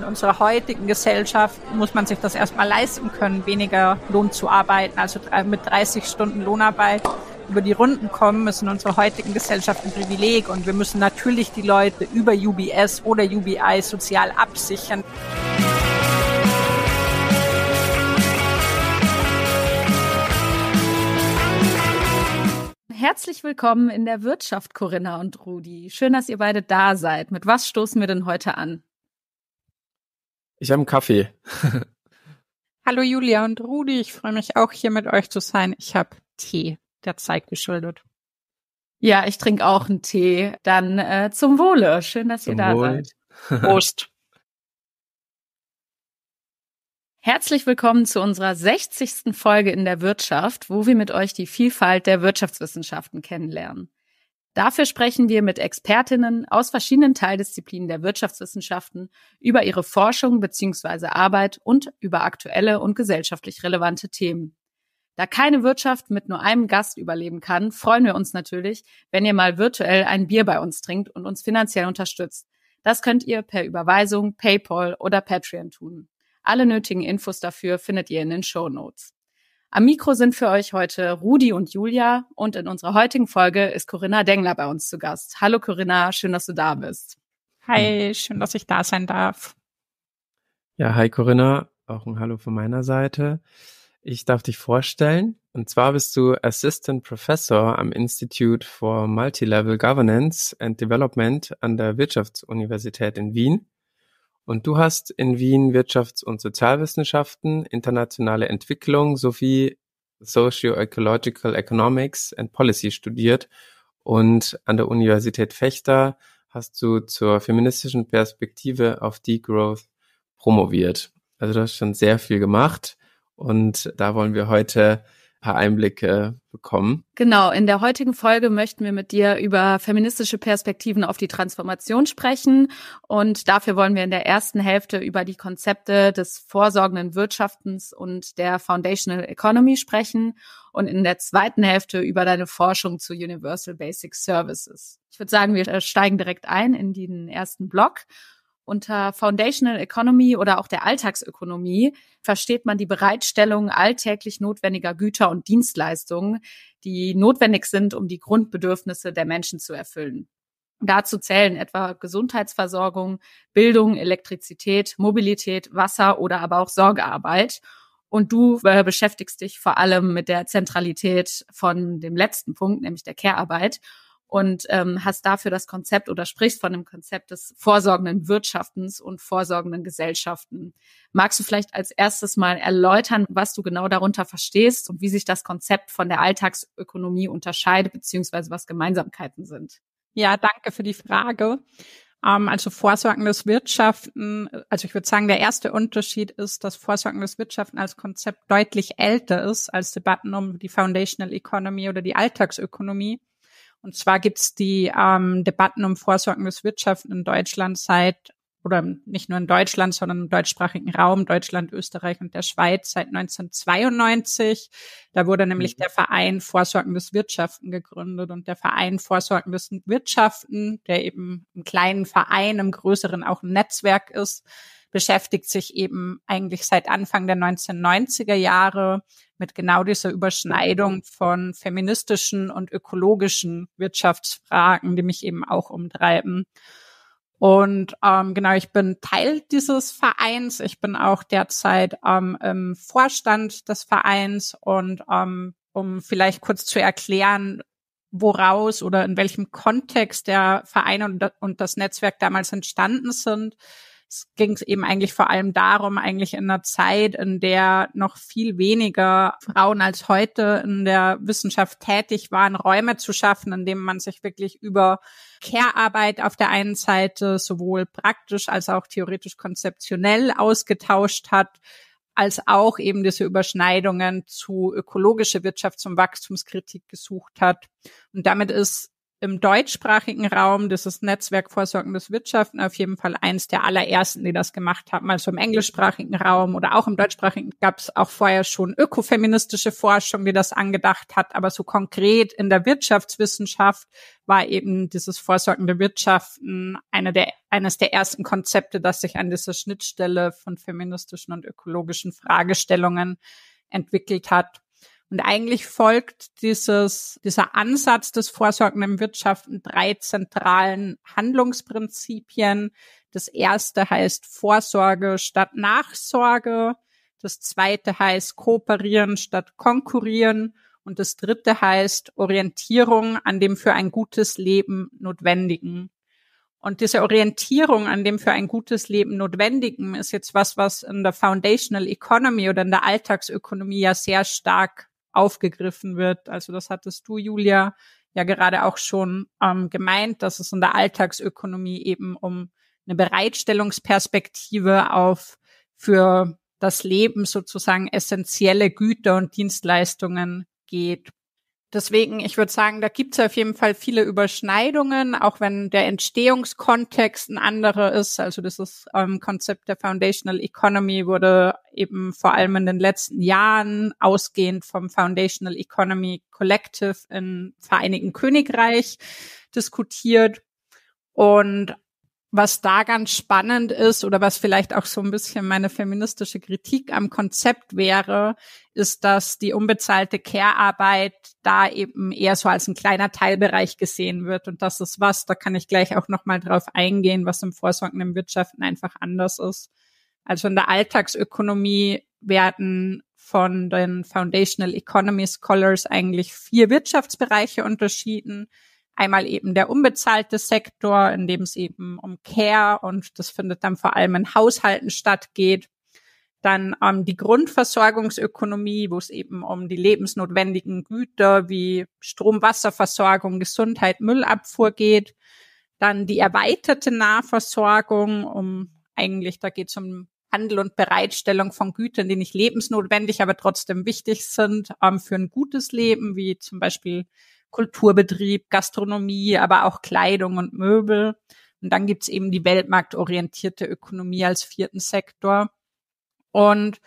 in unserer heutigen Gesellschaft muss man sich das erstmal leisten können, weniger Lohn zu arbeiten. Also mit 30 Stunden Lohnarbeit über die Runden kommen, ist in unserer heutigen Gesellschaft ein Privileg. Und wir müssen natürlich die Leute über UBS oder UBI sozial absichern. Herzlich willkommen in der Wirtschaft, Corinna und Rudi. Schön, dass ihr beide da seid. Mit was stoßen wir denn heute an? Ich habe einen Kaffee. Hallo Julia und Rudi, ich freue mich auch hier mit euch zu sein. Ich habe Tee, der Zeit geschuldet. Ja, ich trinke auch einen Tee. Dann äh, zum Wohle. Schön, dass zum ihr da Wohl. seid. Prost. Herzlich willkommen zu unserer 60. Folge in der Wirtschaft, wo wir mit euch die Vielfalt der Wirtschaftswissenschaften kennenlernen. Dafür sprechen wir mit Expertinnen aus verschiedenen Teildisziplinen der Wirtschaftswissenschaften über ihre Forschung bzw. Arbeit und über aktuelle und gesellschaftlich relevante Themen. Da keine Wirtschaft mit nur einem Gast überleben kann, freuen wir uns natürlich, wenn ihr mal virtuell ein Bier bei uns trinkt und uns finanziell unterstützt. Das könnt ihr per Überweisung, PayPal oder Patreon tun. Alle nötigen Infos dafür findet ihr in den Show Notes. Am Mikro sind für euch heute Rudi und Julia und in unserer heutigen Folge ist Corinna Dengler bei uns zu Gast. Hallo Corinna, schön, dass du da bist. Hi, schön, dass ich da sein darf. Ja, hi Corinna, auch ein Hallo von meiner Seite. Ich darf dich vorstellen. Und zwar bist du Assistant Professor am Institute for Multilevel Governance and Development an der Wirtschaftsuniversität in Wien. Und du hast in Wien Wirtschafts- und Sozialwissenschaften, internationale Entwicklung sowie Socio-Ecological Economics and Policy studiert und an der Universität Fechter hast du zur feministischen Perspektive auf Degrowth promoviert. Also du hast schon sehr viel gemacht und da wollen wir heute paar Einblicke bekommen. Genau, in der heutigen Folge möchten wir mit dir über feministische Perspektiven auf die Transformation sprechen. Und dafür wollen wir in der ersten Hälfte über die Konzepte des vorsorgenden Wirtschaftens und der Foundational Economy sprechen und in der zweiten Hälfte über deine Forschung zu Universal Basic Services. Ich würde sagen, wir steigen direkt ein in den ersten Block unter Foundational Economy oder auch der Alltagsökonomie versteht man die Bereitstellung alltäglich notwendiger Güter und Dienstleistungen, die notwendig sind, um die Grundbedürfnisse der Menschen zu erfüllen. Dazu zählen etwa Gesundheitsversorgung, Bildung, Elektrizität, Mobilität, Wasser oder aber auch Sorgearbeit. Und du äh, beschäftigst dich vor allem mit der Zentralität von dem letzten Punkt, nämlich der Care-Arbeit und ähm, hast dafür das Konzept oder sprichst von dem Konzept des vorsorgenden Wirtschaftens und vorsorgenden Gesellschaften. Magst du vielleicht als erstes mal erläutern, was du genau darunter verstehst und wie sich das Konzept von der Alltagsökonomie unterscheidet, beziehungsweise was Gemeinsamkeiten sind? Ja, danke für die Frage. Ähm, also vorsorgendes Wirtschaften, also ich würde sagen, der erste Unterschied ist, dass vorsorgendes Wirtschaften als Konzept deutlich älter ist als Debatten um die Foundational Economy oder die Alltagsökonomie und zwar gibt's die ähm, Debatten um vorsorgendes Wirtschaften in Deutschland seit, oder nicht nur in Deutschland, sondern im deutschsprachigen Raum, Deutschland, Österreich und der Schweiz seit 1992. Da wurde nämlich mhm. der Verein Vorsorgendes Wirtschaften gegründet. Und der Verein Vorsorgendes Wirtschaften, der eben im kleinen Verein, im größeren auch ein Netzwerk ist, beschäftigt sich eben eigentlich seit Anfang der 1990er Jahre mit genau dieser Überschneidung von feministischen und ökologischen Wirtschaftsfragen, die mich eben auch umtreiben. Und ähm, genau, ich bin Teil dieses Vereins. Ich bin auch derzeit ähm, im Vorstand des Vereins und ähm, um vielleicht kurz zu erklären, woraus oder in welchem Kontext der Verein und, und das Netzwerk damals entstanden sind ging es eben eigentlich vor allem darum, eigentlich in einer Zeit, in der noch viel weniger Frauen als heute in der Wissenschaft tätig waren, Räume zu schaffen, in denen man sich wirklich über Care-Arbeit auf der einen Seite sowohl praktisch als auch theoretisch konzeptionell ausgetauscht hat, als auch eben diese Überschneidungen zu ökologische Wirtschafts- und Wachstumskritik gesucht hat. Und damit ist im deutschsprachigen Raum, das ist Netzwerk Vorsorgendes Wirtschaften, auf jeden Fall eins der allerersten, die das gemacht haben. Also im englischsprachigen Raum oder auch im deutschsprachigen gab es auch vorher schon ökofeministische Forschung, die das angedacht hat, aber so konkret in der Wirtschaftswissenschaft war eben dieses vorsorgende Wirtschaften eine der, eines der ersten Konzepte, das sich an dieser Schnittstelle von feministischen und ökologischen Fragestellungen entwickelt hat. Und eigentlich folgt dieses, dieser Ansatz des vorsorgenden Wirtschaften drei zentralen Handlungsprinzipien. Das erste heißt Vorsorge statt Nachsorge. Das zweite heißt Kooperieren statt Konkurrieren. Und das dritte heißt Orientierung an dem für ein gutes Leben Notwendigen. Und diese Orientierung an dem für ein gutes Leben Notwendigen ist jetzt was, was in der Foundational Economy oder in der Alltagsökonomie ja sehr stark aufgegriffen wird. Also das hattest du, Julia, ja gerade auch schon ähm, gemeint, dass es in der Alltagsökonomie eben um eine Bereitstellungsperspektive auf für das Leben sozusagen essentielle Güter und Dienstleistungen geht. Deswegen, ich würde sagen, da gibt es auf jeden Fall viele Überschneidungen, auch wenn der Entstehungskontext ein anderer ist. Also dieses ähm, Konzept der Foundational Economy wurde eben vor allem in den letzten Jahren ausgehend vom Foundational Economy Collective im Vereinigten Königreich diskutiert. Und was da ganz spannend ist oder was vielleicht auch so ein bisschen meine feministische Kritik am Konzept wäre, ist, dass die unbezahlte Care-Arbeit da eben eher so als ein kleiner Teilbereich gesehen wird. Und das ist was, da kann ich gleich auch nochmal drauf eingehen, was im vorsorgenden Wirtschaften einfach anders ist. Also in der Alltagsökonomie werden von den Foundational Economy Scholars eigentlich vier Wirtschaftsbereiche unterschieden. Einmal eben der unbezahlte Sektor, in dem es eben um Care und das findet dann vor allem in Haushalten stattgeht. Dann ähm, die Grundversorgungsökonomie, wo es eben um die lebensnotwendigen Güter wie Strom, Wasserversorgung, Gesundheit, Müllabfuhr geht. Dann die erweiterte Nahversorgung, um eigentlich, da geht es um Handel und Bereitstellung von Gütern, die nicht lebensnotwendig, aber trotzdem wichtig sind ähm, für ein gutes Leben, wie zum Beispiel Kulturbetrieb, Gastronomie, aber auch Kleidung und Möbel. Und dann gibt's eben die weltmarktorientierte Ökonomie als vierten Sektor. Und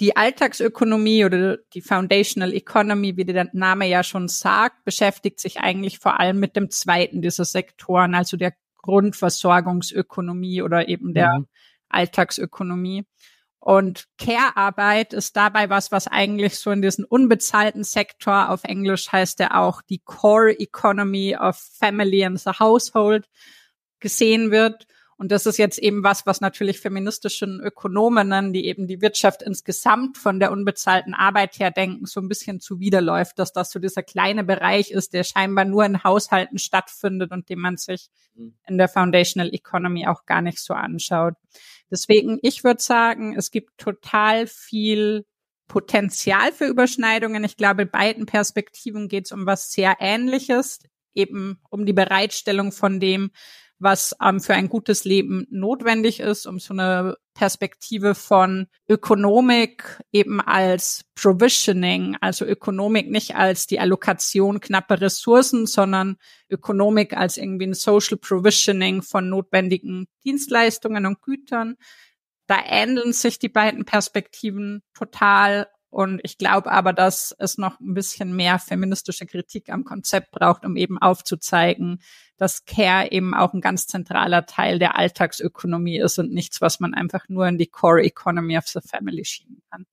die Alltagsökonomie oder die Foundational Economy, wie der Name ja schon sagt, beschäftigt sich eigentlich vor allem mit dem zweiten dieser Sektoren, also der Grundversorgungsökonomie oder eben der ja. Mhm. Alltagsökonomie. Und Care-Arbeit ist dabei was, was eigentlich so in diesen unbezahlten Sektor, auf Englisch heißt er auch die Core Economy of Family and the Household, gesehen wird. Und das ist jetzt eben was, was natürlich feministischen Ökonominnen, die eben die Wirtschaft insgesamt von der unbezahlten Arbeit her denken, so ein bisschen zuwiderläuft, dass das so dieser kleine Bereich ist, der scheinbar nur in Haushalten stattfindet und den man sich mhm. in der Foundational Economy auch gar nicht so anschaut. Deswegen, ich würde sagen, es gibt total viel Potenzial für Überschneidungen. Ich glaube, beiden Perspektiven geht es um was sehr Ähnliches, eben um die Bereitstellung von dem, was ähm, für ein gutes Leben notwendig ist, um so eine Perspektive von Ökonomik eben als Provisioning, also Ökonomik nicht als die Allokation knapper Ressourcen, sondern Ökonomik als irgendwie ein Social Provisioning von notwendigen Dienstleistungen und Gütern. Da ähneln sich die beiden Perspektiven total und ich glaube aber, dass es noch ein bisschen mehr feministische Kritik am Konzept braucht, um eben aufzuzeigen, dass Care eben auch ein ganz zentraler Teil der Alltagsökonomie ist und nichts, was man einfach nur in die Core Economy of the Family schieben kann.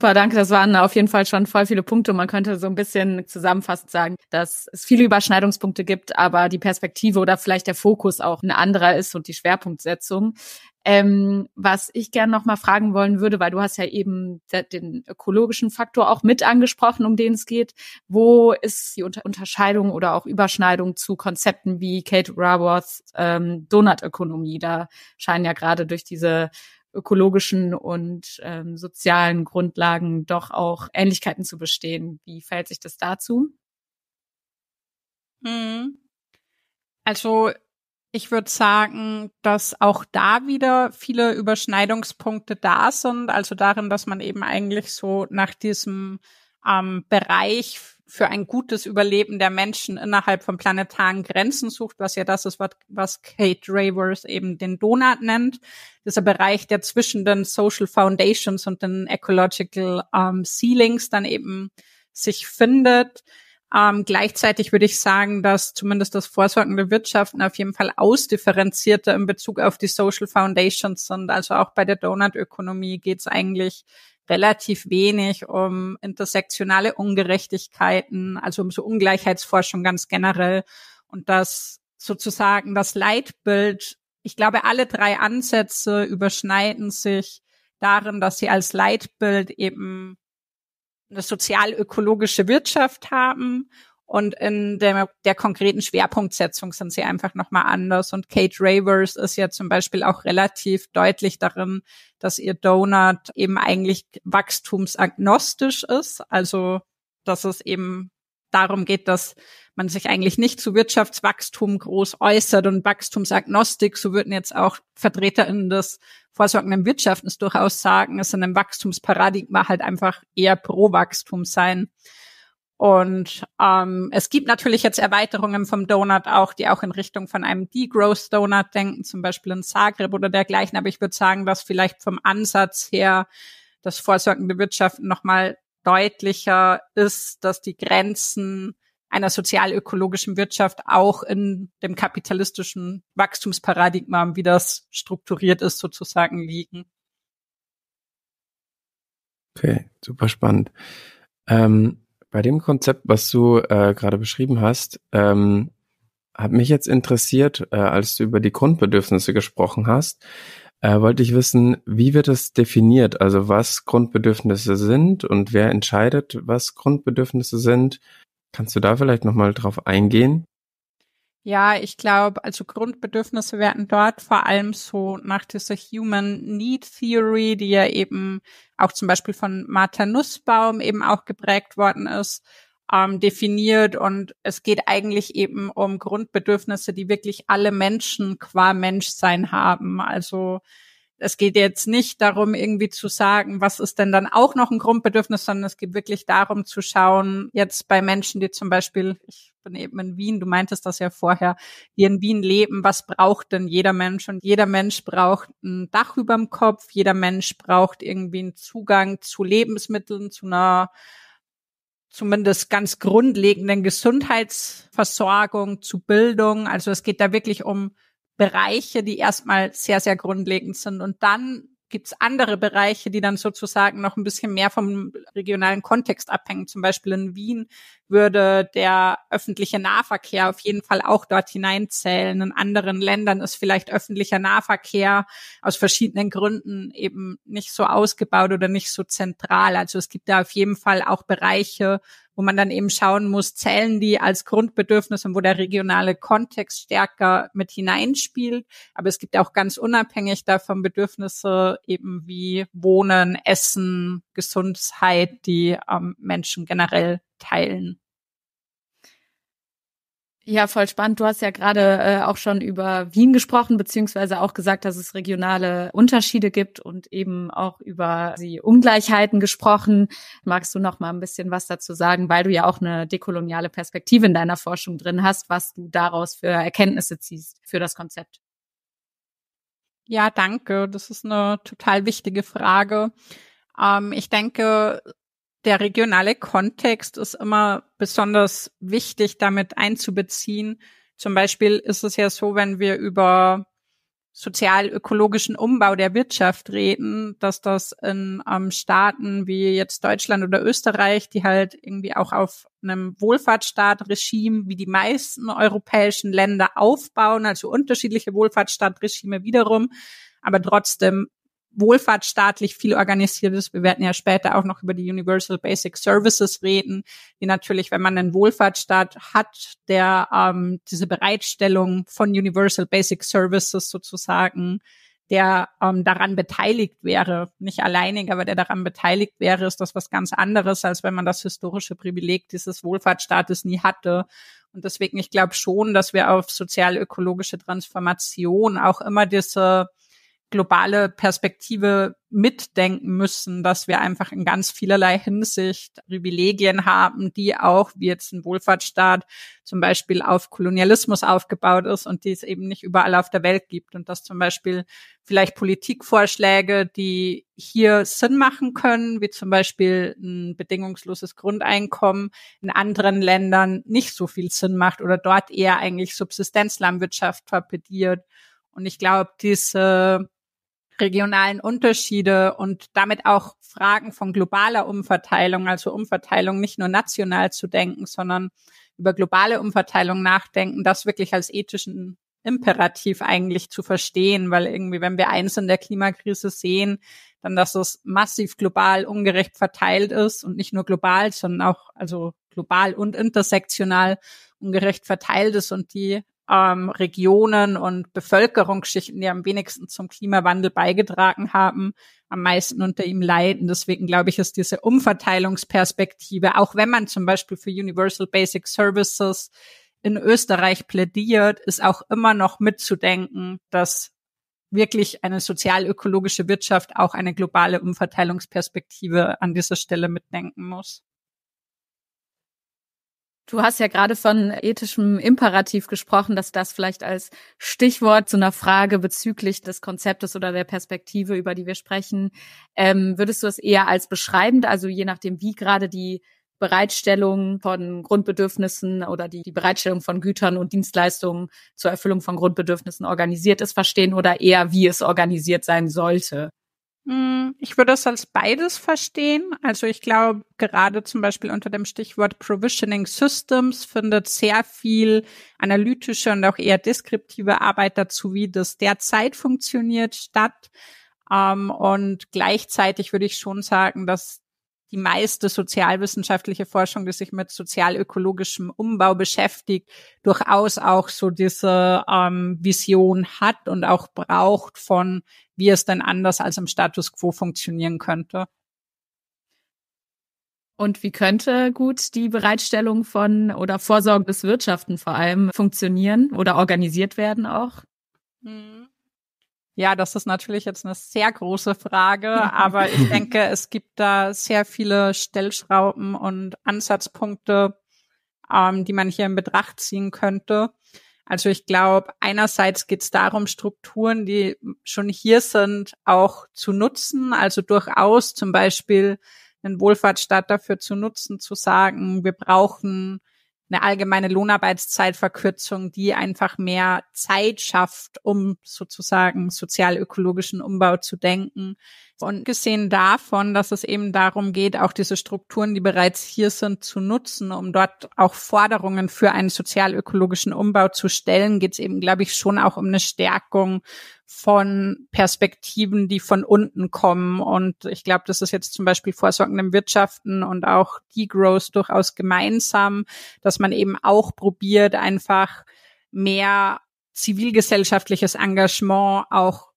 Super, danke. Das waren auf jeden Fall schon voll viele Punkte. Man könnte so ein bisschen zusammenfassend sagen, dass es viele Überschneidungspunkte gibt, aber die Perspektive oder vielleicht der Fokus auch ein anderer ist und die Schwerpunktsetzung. Ähm, was ich gerne nochmal fragen wollen würde, weil du hast ja eben den ökologischen Faktor auch mit angesprochen, um den es geht. Wo ist die Unter Unterscheidung oder auch Überschneidung zu Konzepten wie Kate Raworths ähm, Donutökonomie? Da scheinen ja gerade durch diese ökologischen und ähm, sozialen Grundlagen doch auch Ähnlichkeiten zu bestehen. Wie fällt sich das dazu? Hm. Also ich würde sagen, dass auch da wieder viele Überschneidungspunkte da sind. Also darin, dass man eben eigentlich so nach diesem ähm, Bereich für ein gutes Überleben der Menschen innerhalb von planetaren Grenzen sucht, was ja das ist, was, was Kate Raworth eben den Donut nennt. Dieser Bereich, der zwischen den Social Foundations und den Ecological ähm, Ceilings dann eben sich findet. Ähm, gleichzeitig würde ich sagen, dass zumindest das Vorsorgen der Wirtschaften auf jeden Fall ausdifferenzierter in Bezug auf die Social Foundations sind. Also auch bei der Donutökonomie geht es eigentlich relativ wenig um intersektionale Ungerechtigkeiten, also um so Ungleichheitsforschung ganz generell. Und das sozusagen das Leitbild, ich glaube, alle drei Ansätze überschneiden sich darin, dass sie als Leitbild eben eine sozialökologische Wirtschaft haben und in der, der konkreten Schwerpunktsetzung sind sie einfach nochmal anders. Und Kate Ravers ist ja zum Beispiel auch relativ deutlich darin, dass ihr Donut eben eigentlich wachstumsagnostisch ist. Also, dass es eben darum geht, dass man sich eigentlich nicht zu Wirtschaftswachstum groß äußert und Wachstumsagnostik, so würden jetzt auch VertreterInnen des vorsorgenden Wirtschaftens durchaus sagen, ist in einem Wachstumsparadigma halt einfach eher pro Wachstum sein. Und ähm, es gibt natürlich jetzt Erweiterungen vom Donut auch, die auch in Richtung von einem Degrowth Donut denken, zum Beispiel in Zagreb oder dergleichen. Aber ich würde sagen, dass vielleicht vom Ansatz her das vorsorgende Wirtschaften nochmal deutlicher ist, dass die Grenzen einer sozialökologischen Wirtschaft auch in dem kapitalistischen Wachstumsparadigma, wie das strukturiert ist, sozusagen liegen. Okay, super spannend. Ähm, bei dem Konzept, was du äh, gerade beschrieben hast, ähm, hat mich jetzt interessiert, äh, als du über die Grundbedürfnisse gesprochen hast äh, wollte ich wissen, wie wird es definiert? Also was Grundbedürfnisse sind und wer entscheidet, was Grundbedürfnisse sind? Kannst du da vielleicht nochmal drauf eingehen? Ja, ich glaube, also Grundbedürfnisse werden dort vor allem so nach dieser Human Need Theory, die ja eben auch zum Beispiel von Martha Nussbaum eben auch geprägt worden ist, ähm, definiert und es geht eigentlich eben um Grundbedürfnisse, die wirklich alle Menschen qua Menschsein haben. Also es geht jetzt nicht darum, irgendwie zu sagen, was ist denn dann auch noch ein Grundbedürfnis, sondern es geht wirklich darum zu schauen, jetzt bei Menschen, die zum Beispiel, ich bin eben in Wien, du meintest das ja vorher, die in Wien leben, was braucht denn jeder Mensch? Und jeder Mensch braucht ein Dach über dem Kopf, jeder Mensch braucht irgendwie einen Zugang zu Lebensmitteln, zu einer zumindest ganz grundlegenden Gesundheitsversorgung zu Bildung. Also es geht da wirklich um Bereiche, die erstmal sehr, sehr grundlegend sind. Und dann gibt's andere Bereiche, die dann sozusagen noch ein bisschen mehr vom regionalen Kontext abhängen. Zum Beispiel in Wien würde der öffentliche Nahverkehr auf jeden Fall auch dort hineinzählen. In anderen Ländern ist vielleicht öffentlicher Nahverkehr aus verschiedenen Gründen eben nicht so ausgebaut oder nicht so zentral. Also es gibt da auf jeden Fall auch Bereiche, wo man dann eben schauen muss, zählen die als Grundbedürfnis und wo der regionale Kontext stärker mit hineinspielt. Aber es gibt auch ganz unabhängig davon Bedürfnisse eben wie Wohnen, Essen, Gesundheit, die ähm, Menschen generell teilen. Ja, voll spannend. Du hast ja gerade äh, auch schon über Wien gesprochen, beziehungsweise auch gesagt, dass es regionale Unterschiede gibt und eben auch über die Ungleichheiten gesprochen. Magst du noch mal ein bisschen was dazu sagen, weil du ja auch eine dekoloniale Perspektive in deiner Forschung drin hast, was du daraus für Erkenntnisse ziehst für das Konzept? Ja, danke. Das ist eine total wichtige Frage. Ähm, ich denke, der regionale Kontext ist immer besonders wichtig, damit einzubeziehen. Zum Beispiel ist es ja so, wenn wir über sozial-ökologischen Umbau der Wirtschaft reden, dass das in ähm, Staaten wie jetzt Deutschland oder Österreich, die halt irgendwie auch auf einem Wohlfahrtsstaatregime wie die meisten europäischen Länder aufbauen, also unterschiedliche Wohlfahrtsstaatregime wiederum, aber trotzdem wohlfahrtsstaatlich viel organisiert ist. Wir werden ja später auch noch über die Universal Basic Services reden, die natürlich, wenn man einen Wohlfahrtsstaat hat, der ähm, diese Bereitstellung von Universal Basic Services sozusagen der ähm, daran beteiligt wäre, nicht alleinig, aber der daran beteiligt wäre, ist das was ganz anderes, als wenn man das historische Privileg dieses Wohlfahrtsstaates nie hatte. Und deswegen, ich glaube schon, dass wir auf sozialökologische Transformation auch immer diese globale Perspektive mitdenken müssen, dass wir einfach in ganz vielerlei Hinsicht Privilegien haben, die auch, wie jetzt ein Wohlfahrtsstaat zum Beispiel auf Kolonialismus aufgebaut ist und die es eben nicht überall auf der Welt gibt und dass zum Beispiel vielleicht Politikvorschläge, die hier Sinn machen können, wie zum Beispiel ein bedingungsloses Grundeinkommen in anderen Ländern nicht so viel Sinn macht oder dort eher eigentlich Subsistenzlandwirtschaft torpediert. Und ich glaube, diese regionalen Unterschiede und damit auch Fragen von globaler Umverteilung, also Umverteilung nicht nur national zu denken, sondern über globale Umverteilung nachdenken, das wirklich als ethischen Imperativ eigentlich zu verstehen, weil irgendwie, wenn wir eins in der Klimakrise sehen, dann, dass es massiv global ungerecht verteilt ist und nicht nur global, sondern auch, also global und intersektional ungerecht verteilt ist und die ähm, Regionen und Bevölkerungsschichten, die am wenigsten zum Klimawandel beigetragen haben, am meisten unter ihm leiden. Deswegen glaube ich, ist diese Umverteilungsperspektive, auch wenn man zum Beispiel für Universal Basic Services in Österreich plädiert, ist auch immer noch mitzudenken, dass wirklich eine sozialökologische Wirtschaft auch eine globale Umverteilungsperspektive an dieser Stelle mitdenken muss. Du hast ja gerade von ethischem Imperativ gesprochen, dass das vielleicht als Stichwort zu einer Frage bezüglich des Konzeptes oder der Perspektive, über die wir sprechen, ähm, würdest du es eher als beschreibend, also je nachdem, wie gerade die Bereitstellung von Grundbedürfnissen oder die, die Bereitstellung von Gütern und Dienstleistungen zur Erfüllung von Grundbedürfnissen organisiert ist, verstehen oder eher, wie es organisiert sein sollte? Mm, ich würde es als beides verstehen. Also ich glaube, gerade zum Beispiel unter dem Stichwort Provisioning Systems findet sehr viel analytische und auch eher deskriptive Arbeit dazu, wie das derzeit funktioniert, statt. Ähm, und gleichzeitig würde ich schon sagen, dass die meiste sozialwissenschaftliche Forschung, die sich mit sozialökologischem Umbau beschäftigt, durchaus auch so diese ähm, Vision hat und auch braucht von, wie es denn anders als im Status quo funktionieren könnte. Und wie könnte gut die Bereitstellung von oder Vorsorge des Wirtschaften vor allem funktionieren oder organisiert werden auch? Hm. Ja, das ist natürlich jetzt eine sehr große Frage, aber ich denke, es gibt da sehr viele Stellschrauben und Ansatzpunkte, ähm, die man hier in Betracht ziehen könnte. Also ich glaube, einerseits geht es darum, Strukturen, die schon hier sind, auch zu nutzen. Also durchaus zum Beispiel einen Wohlfahrtsstaat dafür zu nutzen, zu sagen, wir brauchen eine allgemeine Lohnarbeitszeitverkürzung, die einfach mehr Zeit schafft, um sozusagen sozialökologischen Umbau zu denken. Und gesehen davon, dass es eben darum geht, auch diese Strukturen, die bereits hier sind, zu nutzen, um dort auch Forderungen für einen sozialökologischen Umbau zu stellen, geht es eben, glaube ich, schon auch um eine Stärkung von Perspektiven, die von unten kommen. Und ich glaube, das ist jetzt zum Beispiel vorsorgendem Wirtschaften und auch Degrowth durchaus gemeinsam, dass man eben auch probiert, einfach mehr zivilgesellschaftliches Engagement auch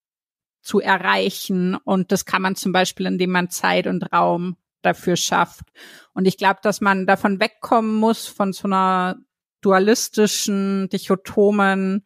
zu erreichen. Und das kann man zum Beispiel, indem man Zeit und Raum dafür schafft. Und ich glaube, dass man davon wegkommen muss, von so einer dualistischen, dichotomen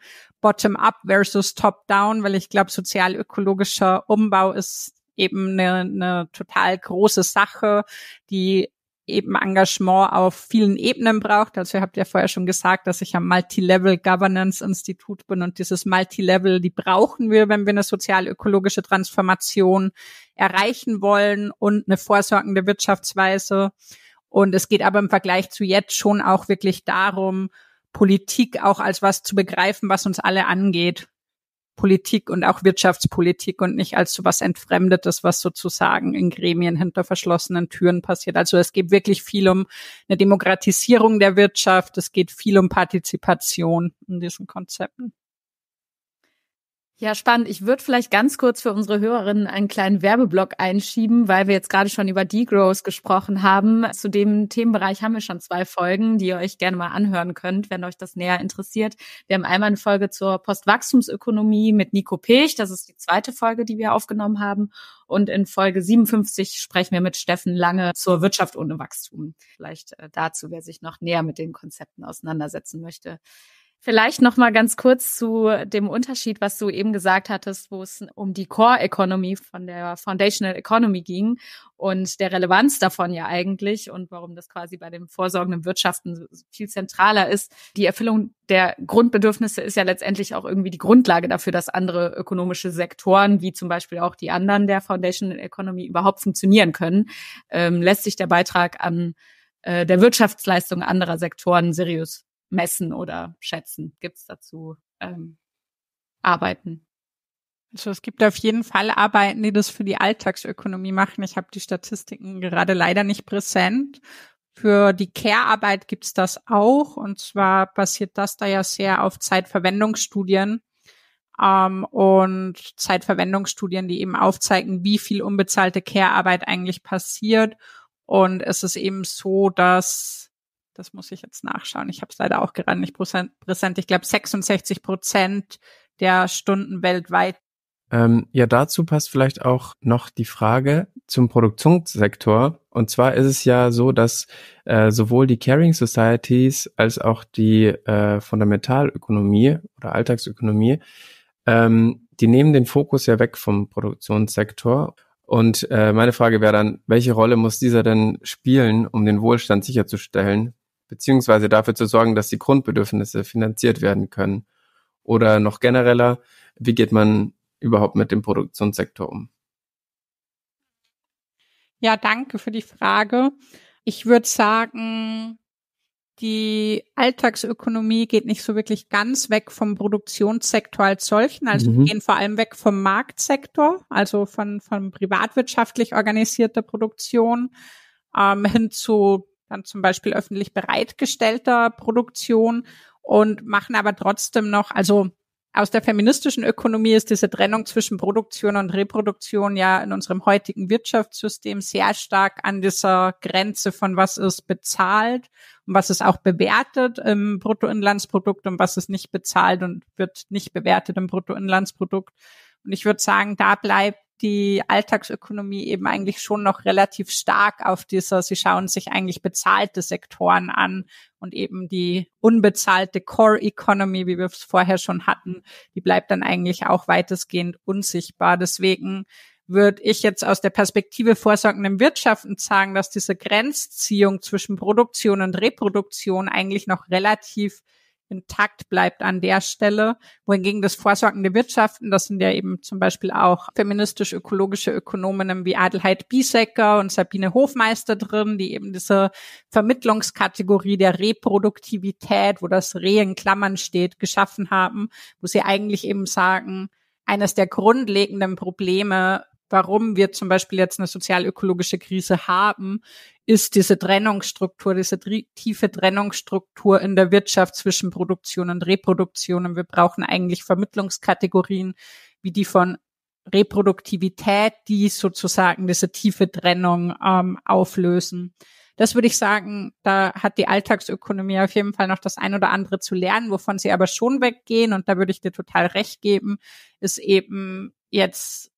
Bottom-up versus Top-down, weil ich glaube, sozialökologischer Umbau ist eben eine, eine total große Sache, die eben Engagement auf vielen Ebenen braucht. Also ihr habt ja vorher schon gesagt, dass ich am Multi-Level Governance Institut bin und dieses Multi-Level, die brauchen wir, wenn wir eine sozialökologische Transformation erreichen wollen und eine vorsorgende Wirtschaftsweise. Und es geht aber im Vergleich zu jetzt schon auch wirklich darum, Politik auch als was zu begreifen, was uns alle angeht. Politik und auch Wirtschaftspolitik und nicht als so was Entfremdetes, was sozusagen in Gremien hinter verschlossenen Türen passiert. Also es geht wirklich viel um eine Demokratisierung der Wirtschaft, es geht viel um Partizipation in diesen Konzepten. Ja, spannend. Ich würde vielleicht ganz kurz für unsere Hörerinnen einen kleinen Werbeblock einschieben, weil wir jetzt gerade schon über Degrowth gesprochen haben. Zu dem Themenbereich haben wir schon zwei Folgen, die ihr euch gerne mal anhören könnt, wenn euch das näher interessiert. Wir haben einmal eine Folge zur Postwachstumsökonomie mit Nico Pech. Das ist die zweite Folge, die wir aufgenommen haben. Und in Folge 57 sprechen wir mit Steffen Lange zur Wirtschaft ohne Wachstum. Vielleicht äh, dazu, wer sich noch näher mit den Konzepten auseinandersetzen möchte. Vielleicht noch mal ganz kurz zu dem Unterschied, was du eben gesagt hattest, wo es um die Core Economy von der Foundational Economy ging und der Relevanz davon ja eigentlich und warum das quasi bei den vorsorgenden Wirtschaften viel zentraler ist. Die Erfüllung der Grundbedürfnisse ist ja letztendlich auch irgendwie die Grundlage dafür, dass andere ökonomische Sektoren, wie zum Beispiel auch die anderen der Foundational Economy, überhaupt funktionieren können. Ähm, lässt sich der Beitrag an äh, der Wirtschaftsleistung anderer Sektoren seriös messen oder schätzen? Gibt es dazu ähm, Arbeiten? Also es gibt auf jeden Fall Arbeiten, die das für die Alltagsökonomie machen. Ich habe die Statistiken gerade leider nicht präsent. Für die Care-Arbeit gibt es das auch. Und zwar basiert das da ja sehr auf Zeitverwendungsstudien. Ähm, und Zeitverwendungsstudien, die eben aufzeigen, wie viel unbezahlte Care-Arbeit eigentlich passiert. Und es ist eben so, dass das muss ich jetzt nachschauen. Ich habe es leider auch gerade nicht präsent. Ich glaube, 66 Prozent der Stunden weltweit. Ähm, ja, dazu passt vielleicht auch noch die Frage zum Produktionssektor. Und zwar ist es ja so, dass äh, sowohl die Caring Societies als auch die äh, Fundamentalökonomie oder Alltagsökonomie, ähm, die nehmen den Fokus ja weg vom Produktionssektor und äh, meine Frage wäre dann, welche Rolle muss dieser denn spielen, um den Wohlstand sicherzustellen? beziehungsweise dafür zu sorgen, dass die Grundbedürfnisse finanziert werden können? Oder noch genereller, wie geht man überhaupt mit dem Produktionssektor um? Ja, danke für die Frage. Ich würde sagen, die Alltagsökonomie geht nicht so wirklich ganz weg vom Produktionssektor als solchen. Also mhm. wir gehen vor allem weg vom Marktsektor, also von, von privatwirtschaftlich organisierter Produktion ähm, hin zu dann zum Beispiel öffentlich bereitgestellter Produktion und machen aber trotzdem noch, also aus der feministischen Ökonomie ist diese Trennung zwischen Produktion und Reproduktion ja in unserem heutigen Wirtschaftssystem sehr stark an dieser Grenze von was ist bezahlt und was ist auch bewertet im Bruttoinlandsprodukt und was ist nicht bezahlt und wird nicht bewertet im Bruttoinlandsprodukt. Und ich würde sagen, da bleibt die Alltagsökonomie eben eigentlich schon noch relativ stark auf dieser, sie schauen sich eigentlich bezahlte Sektoren an und eben die unbezahlte Core Economy, wie wir es vorher schon hatten, die bleibt dann eigentlich auch weitestgehend unsichtbar. Deswegen würde ich jetzt aus der Perspektive vorsorgenden Wirtschaften sagen, dass diese Grenzziehung zwischen Produktion und Reproduktion eigentlich noch relativ intakt bleibt an der Stelle, wohingegen das vorsorgende Wirtschaften, das sind ja eben zum Beispiel auch feministisch-ökologische Ökonominnen wie Adelheid Biesecker und Sabine Hofmeister drin, die eben diese Vermittlungskategorie der Reproduktivität, wo das Reh in Klammern steht, geschaffen haben, wo sie eigentlich eben sagen, eines der grundlegenden Probleme warum wir zum Beispiel jetzt eine sozialökologische Krise haben, ist diese Trennungsstruktur, diese tiefe Trennungsstruktur in der Wirtschaft zwischen Produktion und Reproduktion. Und wir brauchen eigentlich Vermittlungskategorien wie die von Reproduktivität, die sozusagen diese tiefe Trennung ähm, auflösen. Das würde ich sagen, da hat die Alltagsökonomie auf jeden Fall noch das ein oder andere zu lernen, wovon sie aber schon weggehen, und da würde ich dir total recht geben, ist eben jetzt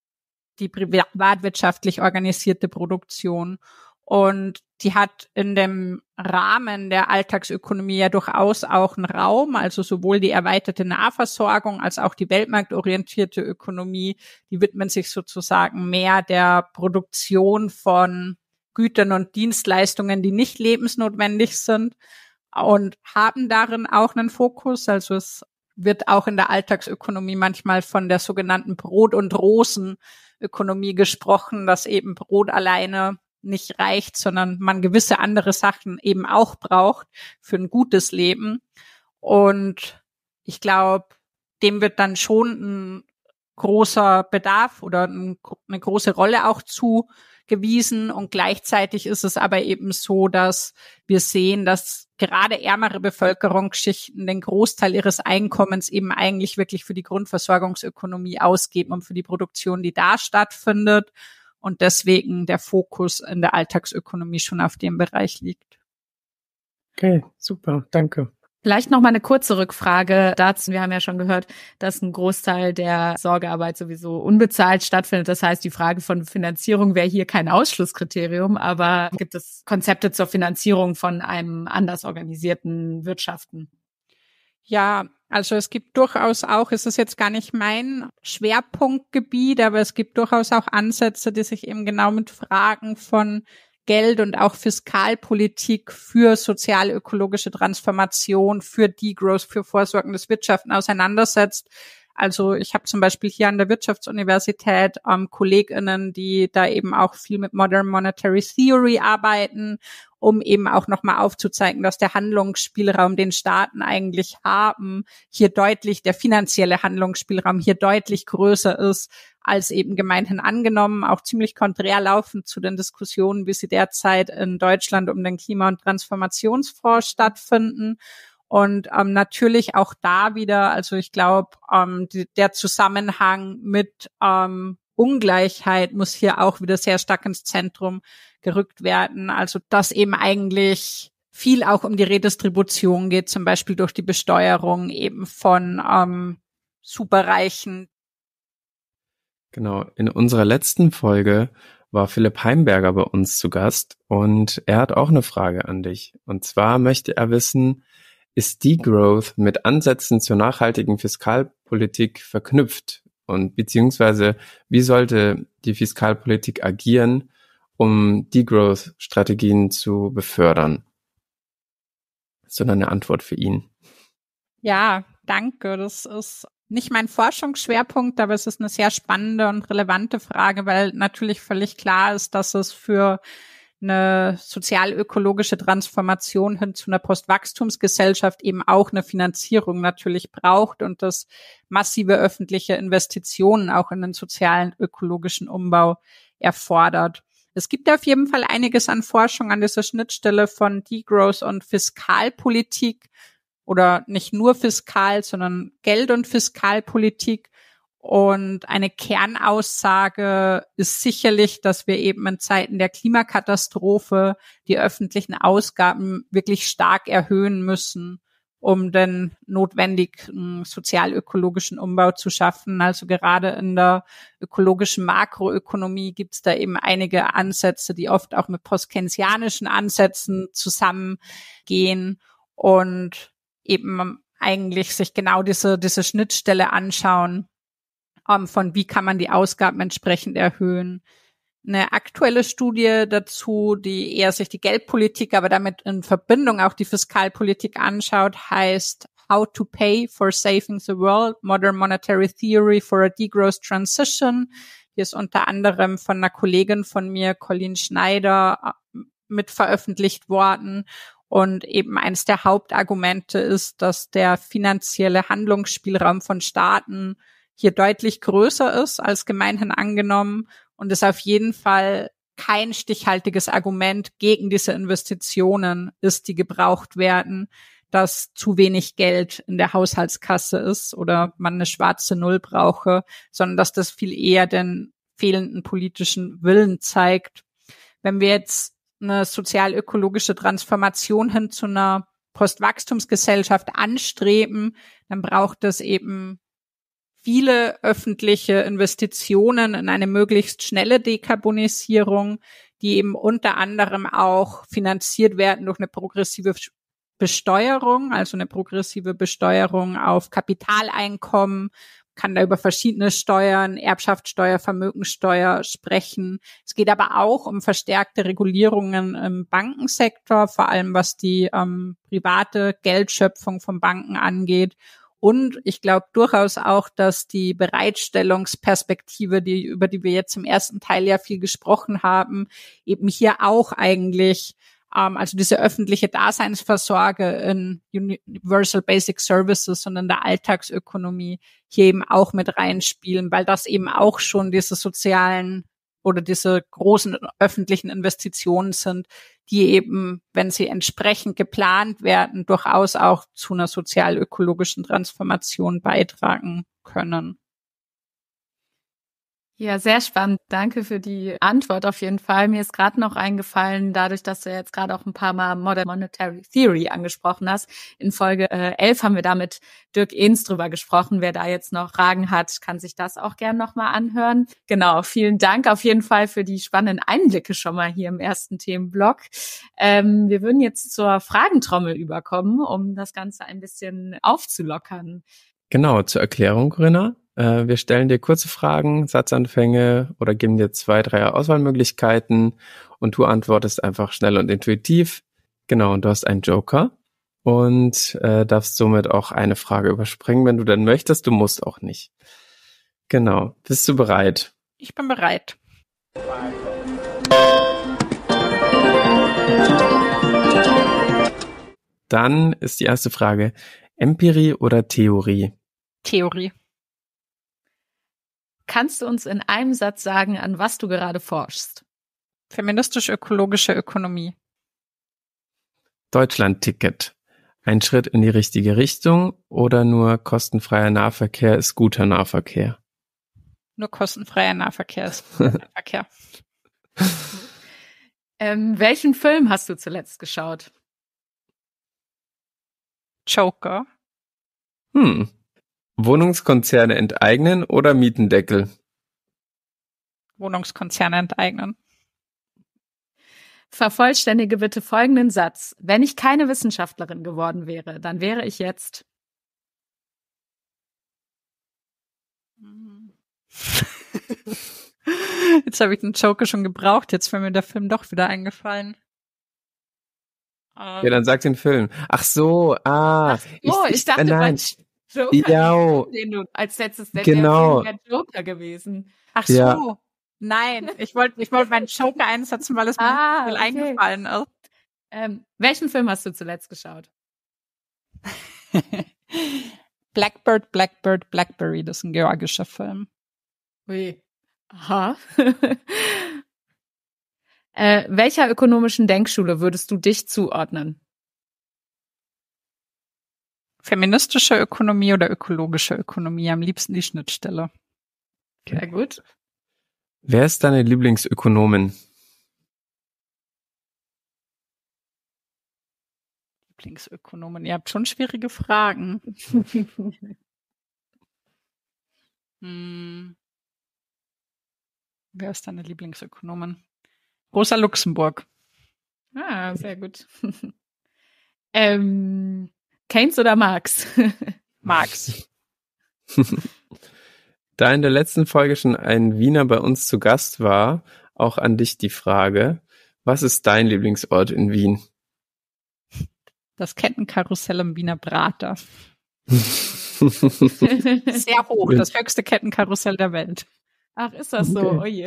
die privatwirtschaftlich organisierte Produktion. Und die hat in dem Rahmen der Alltagsökonomie ja durchaus auch einen Raum, also sowohl die erweiterte Nahversorgung als auch die weltmarktorientierte Ökonomie, die widmen sich sozusagen mehr der Produktion von Gütern und Dienstleistungen, die nicht lebensnotwendig sind und haben darin auch einen Fokus. Also es wird auch in der Alltagsökonomie manchmal von der sogenannten Brot- und Rosenökonomie gesprochen, dass eben Brot alleine nicht reicht, sondern man gewisse andere Sachen eben auch braucht für ein gutes Leben. Und ich glaube, dem wird dann schon ein großer Bedarf oder eine große Rolle auch zu gewiesen. Und gleichzeitig ist es aber eben so, dass wir sehen, dass gerade ärmere Bevölkerungsschichten den Großteil ihres Einkommens eben eigentlich wirklich für die Grundversorgungsökonomie ausgeben und für die Produktion, die da stattfindet. Und deswegen der Fokus in der Alltagsökonomie schon auf dem Bereich liegt. Okay, super, danke. Vielleicht noch mal eine kurze Rückfrage dazu. Wir haben ja schon gehört, dass ein Großteil der Sorgearbeit sowieso unbezahlt stattfindet. Das heißt, die Frage von Finanzierung wäre hier kein Ausschlusskriterium, aber gibt es Konzepte zur Finanzierung von einem anders organisierten Wirtschaften? Ja, also es gibt durchaus auch, es ist jetzt gar nicht mein Schwerpunktgebiet, aber es gibt durchaus auch Ansätze, die sich eben genau mit Fragen von Geld und auch Fiskalpolitik für sozialökologische Transformation, für Degrowth, für vorsorgendes Wirtschaften auseinandersetzt. Also ich habe zum Beispiel hier an der Wirtschaftsuniversität ähm, KollegInnen, die da eben auch viel mit Modern Monetary Theory arbeiten, um eben auch nochmal aufzuzeigen, dass der Handlungsspielraum, den Staaten eigentlich haben, hier deutlich, der finanzielle Handlungsspielraum hier deutlich größer ist als eben gemeinhin angenommen, auch ziemlich konträr laufend zu den Diskussionen, wie sie derzeit in Deutschland um den Klima- und Transformationsfonds stattfinden. Und ähm, natürlich auch da wieder, also ich glaube, ähm, der Zusammenhang mit ähm, Ungleichheit muss hier auch wieder sehr stark ins Zentrum gerückt werden. Also dass eben eigentlich viel auch um die Redistribution geht, zum Beispiel durch die Besteuerung eben von ähm, Superreichen, Genau, in unserer letzten Folge war Philipp Heimberger bei uns zu Gast und er hat auch eine Frage an dich. Und zwar möchte er wissen, ist Degrowth mit Ansätzen zur nachhaltigen Fiskalpolitik verknüpft? Und beziehungsweise, wie sollte die Fiskalpolitik agieren, um Degrowth-Strategien zu befördern? Sondern eine Antwort für ihn. Ja, danke. Das ist nicht mein Forschungsschwerpunkt, aber es ist eine sehr spannende und relevante Frage, weil natürlich völlig klar ist, dass es für eine sozialökologische Transformation hin zu einer Postwachstumsgesellschaft eben auch eine Finanzierung natürlich braucht und dass massive öffentliche Investitionen auch in den sozialen ökologischen Umbau erfordert. Es gibt auf jeden Fall einiges an Forschung an dieser Schnittstelle von Degrowth und Fiskalpolitik oder nicht nur Fiskal, sondern Geld- und Fiskalpolitik. Und eine Kernaussage ist sicherlich, dass wir eben in Zeiten der Klimakatastrophe die öffentlichen Ausgaben wirklich stark erhöhen müssen, um den notwendigen sozialökologischen Umbau zu schaffen. Also gerade in der ökologischen Makroökonomie gibt es da eben einige Ansätze, die oft auch mit postkensianischen Ansätzen zusammengehen. Und eben eigentlich sich genau diese, diese Schnittstelle anschauen, um, ähm, von wie kann man die Ausgaben entsprechend erhöhen. Eine aktuelle Studie dazu, die eher sich die Geldpolitik, aber damit in Verbindung auch die Fiskalpolitik anschaut, heißt How to Pay for Saving the World, Modern Monetary Theory for a Degrowth Transition. Hier ist unter anderem von einer Kollegin von mir, Colleen Schneider, äh, mit veröffentlicht worden und eben eines der Hauptargumente ist, dass der finanzielle Handlungsspielraum von Staaten hier deutlich größer ist als gemeinhin angenommen und es auf jeden Fall kein stichhaltiges Argument gegen diese Investitionen ist, die gebraucht werden, dass zu wenig Geld in der Haushaltskasse ist oder man eine schwarze Null brauche, sondern dass das viel eher den fehlenden politischen Willen zeigt. Wenn wir jetzt eine sozial-ökologische Transformation hin zu einer Postwachstumsgesellschaft anstreben, dann braucht es eben viele öffentliche Investitionen in eine möglichst schnelle Dekarbonisierung, die eben unter anderem auch finanziert werden durch eine progressive Besteuerung, also eine progressive Besteuerung auf Kapitaleinkommen, kann da über verschiedene Steuern, Erbschaftssteuer, Vermögensteuer sprechen. Es geht aber auch um verstärkte Regulierungen im Bankensektor, vor allem was die ähm, private Geldschöpfung von Banken angeht. Und ich glaube durchaus auch, dass die Bereitstellungsperspektive, die, über die wir jetzt im ersten Teil ja viel gesprochen haben, eben hier auch eigentlich ähm, also diese öffentliche Daseinsversorge in Universal Basic Services und in der Alltagsökonomie hier eben auch mit reinspielen, weil das eben auch schon diese sozialen oder diese großen öffentlichen Investitionen sind, die eben, wenn sie entsprechend geplant werden, durchaus auch zu einer sozialökologischen Transformation beitragen können. Ja, sehr spannend. Danke für die Antwort auf jeden Fall. Mir ist gerade noch eingefallen, dadurch, dass du jetzt gerade auch ein paar Mal Modern Monetary Theory angesprochen hast. In Folge 11 äh, haben wir da mit Dirk Ehns drüber gesprochen. Wer da jetzt noch Fragen hat, kann sich das auch gern nochmal anhören. Genau, vielen Dank auf jeden Fall für die spannenden Einblicke schon mal hier im ersten Themenblock. Ähm, wir würden jetzt zur Fragentrommel überkommen, um das Ganze ein bisschen aufzulockern. Genau, zur Erklärung, Corinna. Äh, wir stellen dir kurze Fragen, Satzanfänge oder geben dir zwei, drei Auswahlmöglichkeiten und du antwortest einfach schnell und intuitiv. Genau, und du hast einen Joker und äh, darfst somit auch eine Frage überspringen, wenn du denn möchtest. Du musst auch nicht. Genau. Bist du bereit? Ich bin bereit. Dann ist die erste Frage. Empirie oder Theorie? Theorie. Kannst du uns in einem Satz sagen, an was du gerade forschst? Feministisch-ökologische Ökonomie. Deutschland-Ticket. Ein Schritt in die richtige Richtung oder nur kostenfreier Nahverkehr ist guter Nahverkehr? Nur kostenfreier Nahverkehr ist guter Nahverkehr. ähm, welchen Film hast du zuletzt geschaut? Joker. Hm, Wohnungskonzerne enteignen oder Mietendeckel? Wohnungskonzerne enteignen. Vervollständige bitte folgenden Satz. Wenn ich keine Wissenschaftlerin geworden wäre, dann wäre ich jetzt. Jetzt habe ich den Joker schon gebraucht, jetzt wäre mir der Film doch wieder eingefallen. ja, dann ähm. sag den Film. Ach so, ah. Ach so, ich, ich, ich dachte, äh, nein. Weil Joker. Ja. Den als letztes Set genau. Joker gewesen. Ach so. Ja. Nein, ich wollte ich wollt meinen Joker einsetzen, weil es mir ah, okay. eingefallen ist. Ähm, welchen Film hast du zuletzt geschaut? Blackbird, Blackbird, Blackberry, das ist ein georgischer Film. Ui. Aha. äh, welcher ökonomischen Denkschule würdest du dich zuordnen? feministische Ökonomie oder ökologische Ökonomie? Am liebsten die Schnittstelle. Okay. Sehr gut. Wer ist deine Lieblingsökonomin? Lieblingsökonomin. Ihr habt schon schwierige Fragen. hm. Wer ist deine Lieblingsökonomin? Rosa Luxemburg. Ah, sehr gut. ähm, Keynes oder Marx? Marx. da in der letzten Folge schon ein Wiener bei uns zu Gast war, auch an dich die Frage, was ist dein Lieblingsort in Wien? Das Kettenkarussell im Wiener Brater. Sehr hoch, das höchste Kettenkarussell der Welt. Ach, ist das so? Okay. Oh je.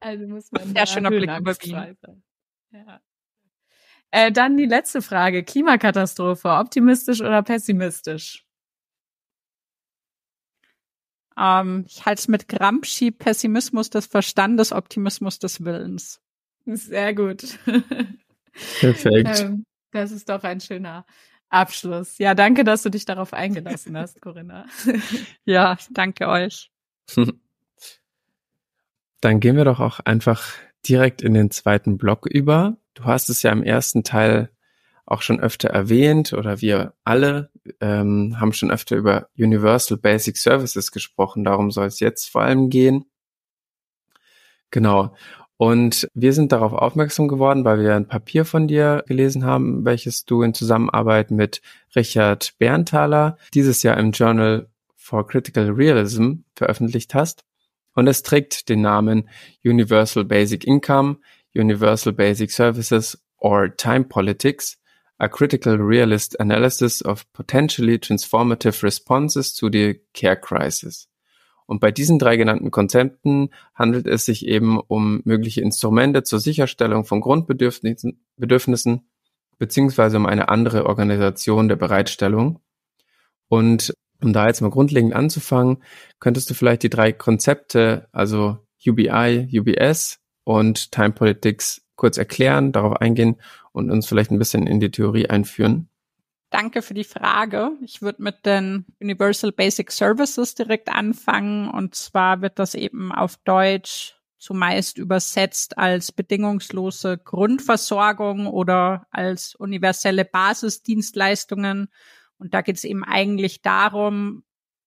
also muss man Sehr schöner Blick über Wien. Ja. Äh, dann die letzte Frage. Klimakatastrophe, optimistisch oder pessimistisch? Ähm, ich halte es mit Gramsci Pessimismus des Verstandes, Optimismus des Willens. Sehr gut. Perfekt. Ähm, das ist doch ein schöner Abschluss. Ja, danke, dass du dich darauf eingelassen hast, Corinna. ja, danke euch. Dann gehen wir doch auch einfach direkt in den zweiten Block über. Du hast es ja im ersten Teil auch schon öfter erwähnt oder wir alle ähm, haben schon öfter über Universal Basic Services gesprochen. Darum soll es jetzt vor allem gehen. Genau. Und wir sind darauf aufmerksam geworden, weil wir ein Papier von dir gelesen haben, welches du in Zusammenarbeit mit Richard Berntaler dieses Jahr im Journal for Critical Realism veröffentlicht hast. Und es trägt den Namen Universal Basic Income, Universal Basic Services or Time Politics, a critical realist analysis of potentially transformative responses to the care crisis. Und bei diesen drei genannten Konzepten handelt es sich eben um mögliche Instrumente zur Sicherstellung von Grundbedürfnissen Bedürfnissen, beziehungsweise um eine andere Organisation der Bereitstellung. Und um da jetzt mal grundlegend anzufangen, könntest du vielleicht die drei Konzepte, also UBI, UBS und Time Politics kurz erklären, darauf eingehen und uns vielleicht ein bisschen in die Theorie einführen? Danke für die Frage. Ich würde mit den Universal Basic Services direkt anfangen. Und zwar wird das eben auf Deutsch zumeist übersetzt als bedingungslose Grundversorgung oder als universelle Basisdienstleistungen. Und da geht es eben eigentlich darum,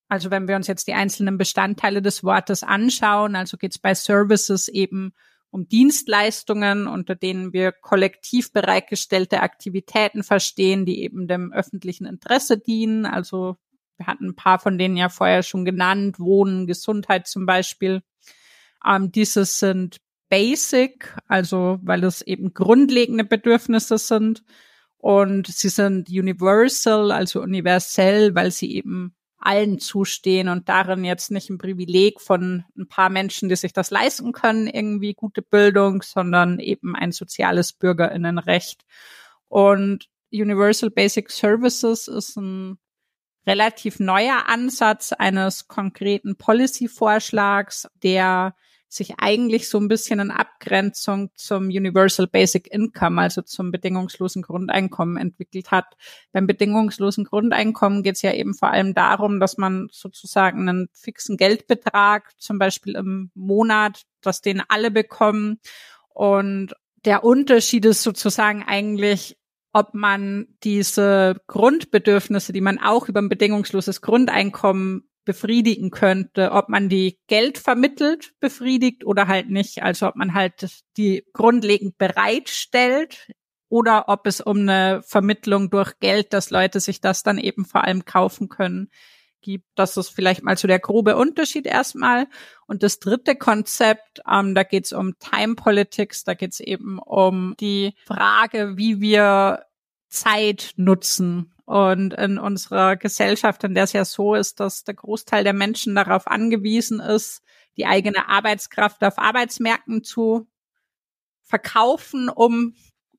also wenn wir uns jetzt die einzelnen Bestandteile des Wortes anschauen, also geht es bei Services eben um Dienstleistungen, unter denen wir kollektiv bereitgestellte Aktivitäten verstehen, die eben dem öffentlichen Interesse dienen. Also wir hatten ein paar von denen ja vorher schon genannt, Wohnen, Gesundheit zum Beispiel. Ähm, diese sind basic, also weil es eben grundlegende Bedürfnisse sind. Und sie sind universal, also universell, weil sie eben allen zustehen und darin jetzt nicht ein Privileg von ein paar Menschen, die sich das leisten können, irgendwie gute Bildung, sondern eben ein soziales Bürgerinnenrecht. Und Universal Basic Services ist ein relativ neuer Ansatz eines konkreten Policy-Vorschlags, der sich eigentlich so ein bisschen in Abgrenzung zum Universal Basic Income, also zum bedingungslosen Grundeinkommen entwickelt hat. Beim bedingungslosen Grundeinkommen geht es ja eben vor allem darum, dass man sozusagen einen fixen Geldbetrag, zum Beispiel im Monat, dass den alle bekommen. Und der Unterschied ist sozusagen eigentlich, ob man diese Grundbedürfnisse, die man auch über ein bedingungsloses Grundeinkommen befriedigen könnte, ob man die Geld vermittelt befriedigt oder halt nicht, also ob man halt die grundlegend bereitstellt oder ob es um eine Vermittlung durch Geld, dass Leute sich das dann eben vor allem kaufen können, gibt. Das ist vielleicht mal so der grobe Unterschied erstmal. Und das dritte Konzept, ähm, da geht es um Time Politics, da geht es eben um die Frage, wie wir Zeit nutzen und in unserer Gesellschaft, in der es ja so ist, dass der Großteil der Menschen darauf angewiesen ist, die eigene Arbeitskraft auf Arbeitsmärkten zu verkaufen, um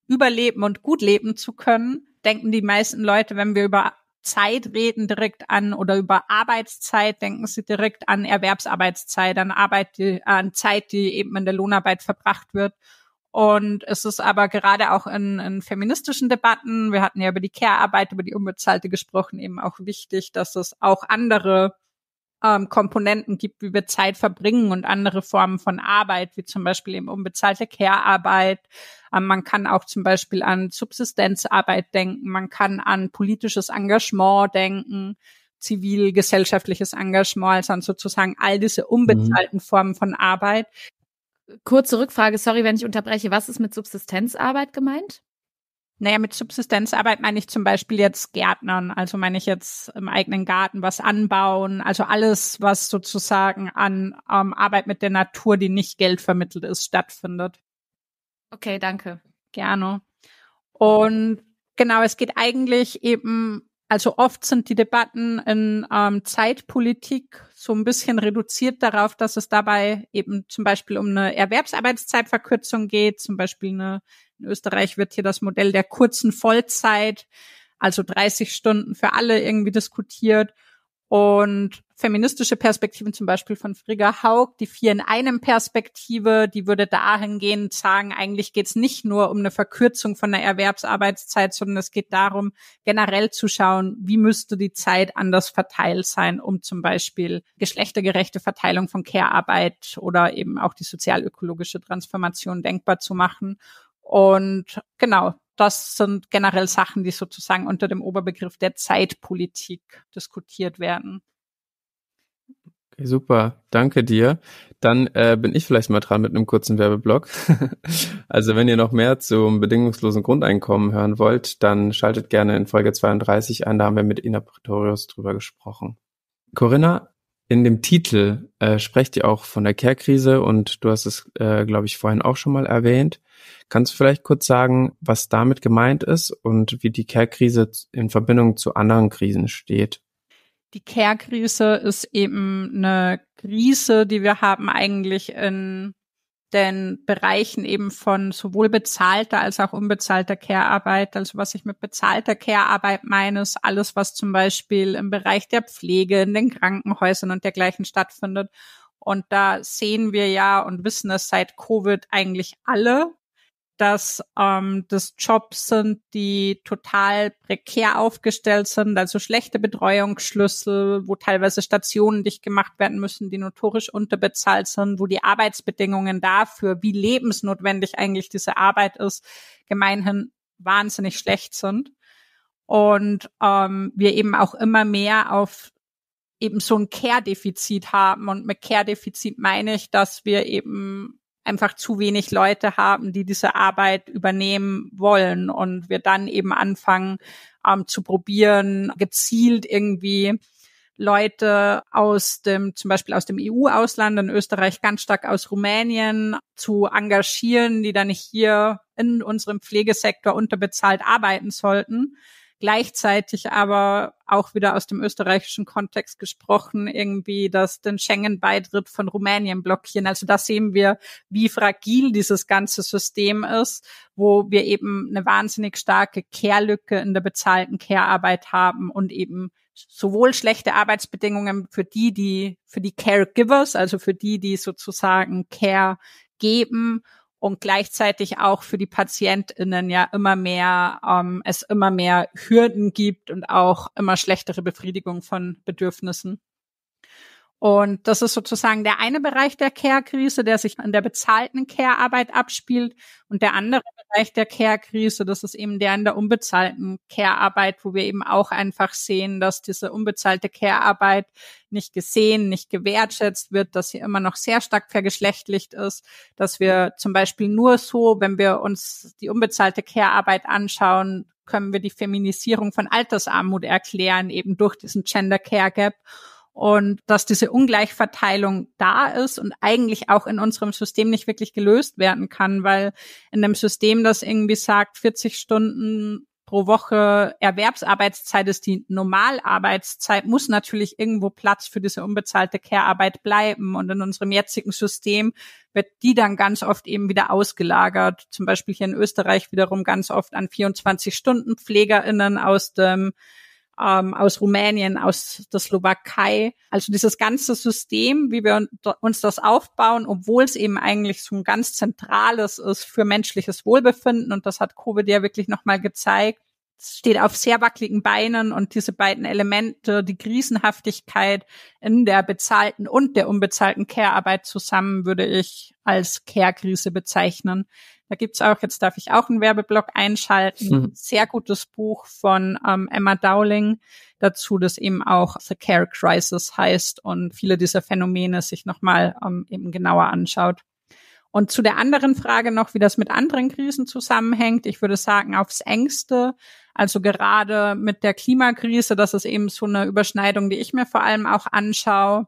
überleben und gut leben zu können, denken die meisten Leute, wenn wir über Zeit reden, direkt an oder über Arbeitszeit denken sie direkt an Erwerbsarbeitszeit, an Arbeit, die, an Zeit, die eben in der Lohnarbeit verbracht wird. Und es ist aber gerade auch in, in feministischen Debatten, wir hatten ja über die Care-Arbeit, über die Unbezahlte gesprochen, eben auch wichtig, dass es auch andere ähm, Komponenten gibt, wie wir Zeit verbringen und andere Formen von Arbeit, wie zum Beispiel eben unbezahlte Care-Arbeit. Ähm, man kann auch zum Beispiel an Subsistenzarbeit denken, man kann an politisches Engagement denken, zivilgesellschaftliches Engagement, also an sozusagen all diese mhm. unbezahlten mhm. Formen von Arbeit, kurze Rückfrage, sorry, wenn ich unterbreche. Was ist mit Subsistenzarbeit gemeint? Naja, mit Subsistenzarbeit meine ich zum Beispiel jetzt Gärtnern, also meine ich jetzt im eigenen Garten was anbauen, also alles, was sozusagen an ähm, Arbeit mit der Natur, die nicht Geld vermittelt ist, stattfindet. Okay, danke. Gerne. Und genau, es geht eigentlich eben, also oft sind die Debatten in ähm, Zeitpolitik so ein bisschen reduziert darauf, dass es dabei eben zum Beispiel um eine Erwerbsarbeitszeitverkürzung geht. Zum Beispiel eine, in Österreich wird hier das Modell der kurzen Vollzeit, also 30 Stunden für alle irgendwie diskutiert. Und feministische Perspektiven, zum Beispiel von Frigga Haug, die Vier in einem Perspektive, die würde dahingehend sagen, eigentlich geht es nicht nur um eine Verkürzung von der Erwerbsarbeitszeit, sondern es geht darum, generell zu schauen, wie müsste die Zeit anders verteilt sein, um zum Beispiel geschlechtergerechte Verteilung von Care-Arbeit oder eben auch die sozialökologische Transformation denkbar zu machen. Und genau, das sind generell Sachen, die sozusagen unter dem Oberbegriff der Zeitpolitik diskutiert werden. Okay, super, danke dir. Dann äh, bin ich vielleicht mal dran mit einem kurzen Werbeblock. also wenn ihr noch mehr zum bedingungslosen Grundeinkommen hören wollt, dann schaltet gerne in Folge 32 ein, da haben wir mit Ina Pretorius drüber gesprochen. Corinna, in dem Titel äh, sprecht ihr auch von der Care-Krise und du hast es, äh, glaube ich, vorhin auch schon mal erwähnt. Kannst du vielleicht kurz sagen, was damit gemeint ist und wie die Care-Krise in Verbindung zu anderen Krisen steht? Die Care-Krise ist eben eine Krise, die wir haben eigentlich in den Bereichen eben von sowohl bezahlter als auch unbezahlter Care-Arbeit. Also was ich mit bezahlter Care-Arbeit meine, ist alles, was zum Beispiel im Bereich der Pflege, in den Krankenhäusern und dergleichen stattfindet. Und da sehen wir ja und wissen es seit Covid eigentlich alle, dass ähm, das Jobs sind, die total prekär aufgestellt sind, also schlechte Betreuungsschlüssel, wo teilweise Stationen dicht gemacht werden müssen, die notorisch unterbezahlt sind, wo die Arbeitsbedingungen dafür, wie lebensnotwendig eigentlich diese Arbeit ist, gemeinhin wahnsinnig schlecht sind. Und ähm, wir eben auch immer mehr auf eben so ein Care-Defizit haben. Und mit Care-Defizit meine ich, dass wir eben einfach zu wenig Leute haben, die diese Arbeit übernehmen wollen und wir dann eben anfangen ähm, zu probieren, gezielt irgendwie Leute aus dem, zum Beispiel aus dem EU-Ausland, in Österreich ganz stark aus Rumänien zu engagieren, die dann hier in unserem Pflegesektor unterbezahlt arbeiten sollten, gleichzeitig aber auch wieder aus dem österreichischen Kontext gesprochen, irgendwie dass den Schengen-Beitritt von Rumänien blockieren. Also da sehen wir, wie fragil dieses ganze System ist, wo wir eben eine wahnsinnig starke Care-Lücke in der bezahlten Care-Arbeit haben und eben sowohl schlechte Arbeitsbedingungen für die, die, für die Caregivers, also für die, die sozusagen Care geben und gleichzeitig auch für die PatientInnen ja immer mehr, ähm, es immer mehr Hürden gibt und auch immer schlechtere Befriedigung von Bedürfnissen. Und das ist sozusagen der eine Bereich der Care-Krise, der sich an der bezahlten Care-Arbeit abspielt. Und der andere Bereich der Care-Krise, das ist eben der in der unbezahlten Care-Arbeit, wo wir eben auch einfach sehen, dass diese unbezahlte Care-Arbeit nicht gesehen, nicht gewertschätzt wird, dass sie immer noch sehr stark vergeschlechtlicht ist, dass wir zum Beispiel nur so, wenn wir uns die unbezahlte Care-Arbeit anschauen, können wir die Feminisierung von Altersarmut erklären, eben durch diesen Gender Care Gap und dass diese Ungleichverteilung da ist und eigentlich auch in unserem System nicht wirklich gelöst werden kann, weil in einem System, das irgendwie sagt, 40 Stunden pro Woche Erwerbsarbeitszeit ist die Normalarbeitszeit, muss natürlich irgendwo Platz für diese unbezahlte Care-Arbeit bleiben. Und in unserem jetzigen System wird die dann ganz oft eben wieder ausgelagert. Zum Beispiel hier in Österreich wiederum ganz oft an 24-Stunden-PflegerInnen aus dem ähm, aus Rumänien, aus der Slowakei. Also dieses ganze System, wie wir uns das aufbauen, obwohl es eben eigentlich so ein ganz zentrales ist für menschliches Wohlbefinden. Und das hat Covid ja wirklich nochmal gezeigt. Es steht auf sehr wackeligen Beinen und diese beiden Elemente, die Krisenhaftigkeit in der bezahlten und der unbezahlten Care-Arbeit zusammen, würde ich als Care-Krise bezeichnen da gibt's auch, jetzt darf ich auch einen Werbeblock einschalten, mhm. sehr gutes Buch von ähm, Emma Dowling dazu, das eben auch The Care Crisis heißt und viele dieser Phänomene sich nochmal ähm, eben genauer anschaut. Und zu der anderen Frage noch, wie das mit anderen Krisen zusammenhängt. Ich würde sagen, aufs engste. Also gerade mit der Klimakrise, das ist eben so eine Überschneidung, die ich mir vor allem auch anschaue,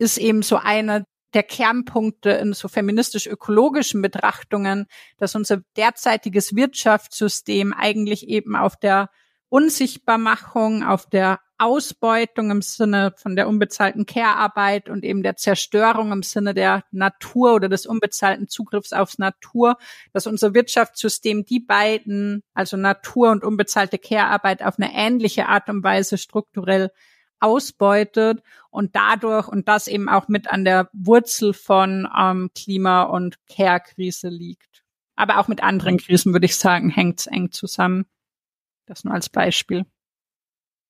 ist eben so eine der Kernpunkte in so feministisch-ökologischen Betrachtungen, dass unser derzeitiges Wirtschaftssystem eigentlich eben auf der Unsichtbarmachung, auf der Ausbeutung im Sinne von der unbezahlten Care-Arbeit und eben der Zerstörung im Sinne der Natur oder des unbezahlten Zugriffs aufs Natur, dass unser Wirtschaftssystem die beiden, also Natur und unbezahlte Care-Arbeit, auf eine ähnliche Art und Weise strukturell ausbeutet und dadurch und das eben auch mit an der Wurzel von ähm, Klima- und Care-Krise liegt. Aber auch mit anderen mhm. Krisen, würde ich sagen, hängt es eng zusammen. Das nur als Beispiel.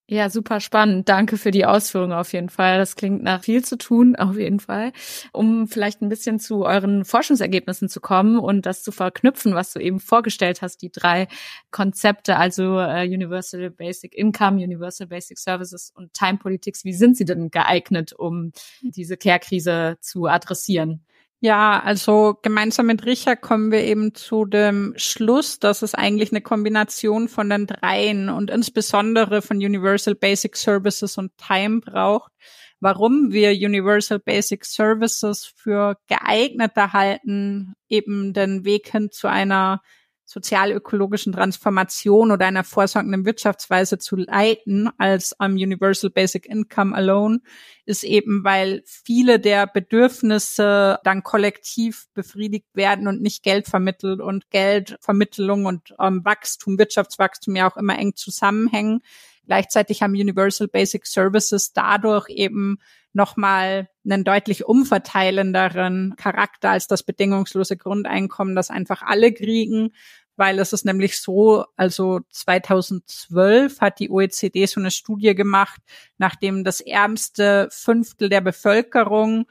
Ja, super spannend. Danke für die Ausführungen auf jeden Fall. Das klingt nach viel zu tun, auf jeden Fall. Um vielleicht ein bisschen zu euren Forschungsergebnissen zu kommen und das zu verknüpfen, was du eben vorgestellt hast, die drei Konzepte, also äh, Universal Basic Income, Universal Basic Services und Time Politics. Wie sind sie denn geeignet, um diese Care-Krise zu adressieren? Ja, also gemeinsam mit Richard kommen wir eben zu dem Schluss, dass es eigentlich eine Kombination von den dreien und insbesondere von Universal Basic Services und Time braucht, warum wir Universal Basic Services für geeigneter halten, eben den Weg hin zu einer sozialökologischen Transformation oder einer vorsorgenden Wirtschaftsweise zu leiten als am Universal Basic Income Alone, ist eben, weil viele der Bedürfnisse dann kollektiv befriedigt werden und nicht Geld vermittelt und Geldvermittlung und ähm, Wachstum, Wirtschaftswachstum ja auch immer eng zusammenhängen Gleichzeitig haben Universal Basic Services dadurch eben nochmal einen deutlich umverteilenderen Charakter als das bedingungslose Grundeinkommen, das einfach alle kriegen, weil es ist nämlich so, also 2012 hat die OECD so eine Studie gemacht, nachdem das ärmste Fünftel der Bevölkerung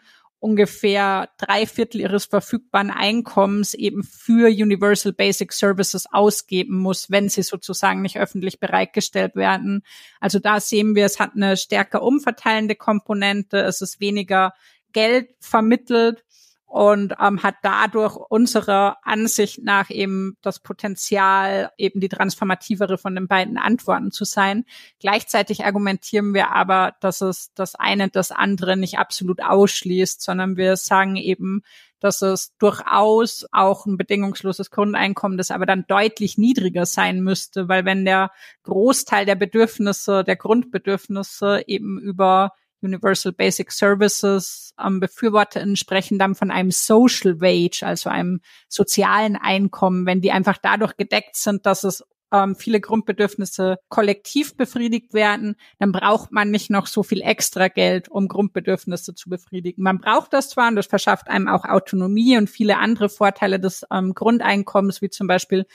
ungefähr drei Viertel ihres verfügbaren Einkommens eben für Universal Basic Services ausgeben muss, wenn sie sozusagen nicht öffentlich bereitgestellt werden. Also da sehen wir, es hat eine stärker umverteilende Komponente, es ist weniger Geld vermittelt und ähm, hat dadurch unserer Ansicht nach eben das Potenzial, eben die transformativere von den beiden Antworten zu sein. Gleichzeitig argumentieren wir aber, dass es das eine das andere nicht absolut ausschließt, sondern wir sagen eben, dass es durchaus auch ein bedingungsloses Grundeinkommen ist, aber dann deutlich niedriger sein müsste, weil wenn der Großteil der Bedürfnisse, der Grundbedürfnisse eben über Universal Basic Services ähm, Befürworterinnen sprechen dann von einem Social Wage, also einem sozialen Einkommen, wenn die einfach dadurch gedeckt sind, dass es ähm, viele Grundbedürfnisse kollektiv befriedigt werden, dann braucht man nicht noch so viel extra Geld, um Grundbedürfnisse zu befriedigen. Man braucht das zwar und das verschafft einem auch Autonomie und viele andere Vorteile des ähm, Grundeinkommens, wie zum Beispiel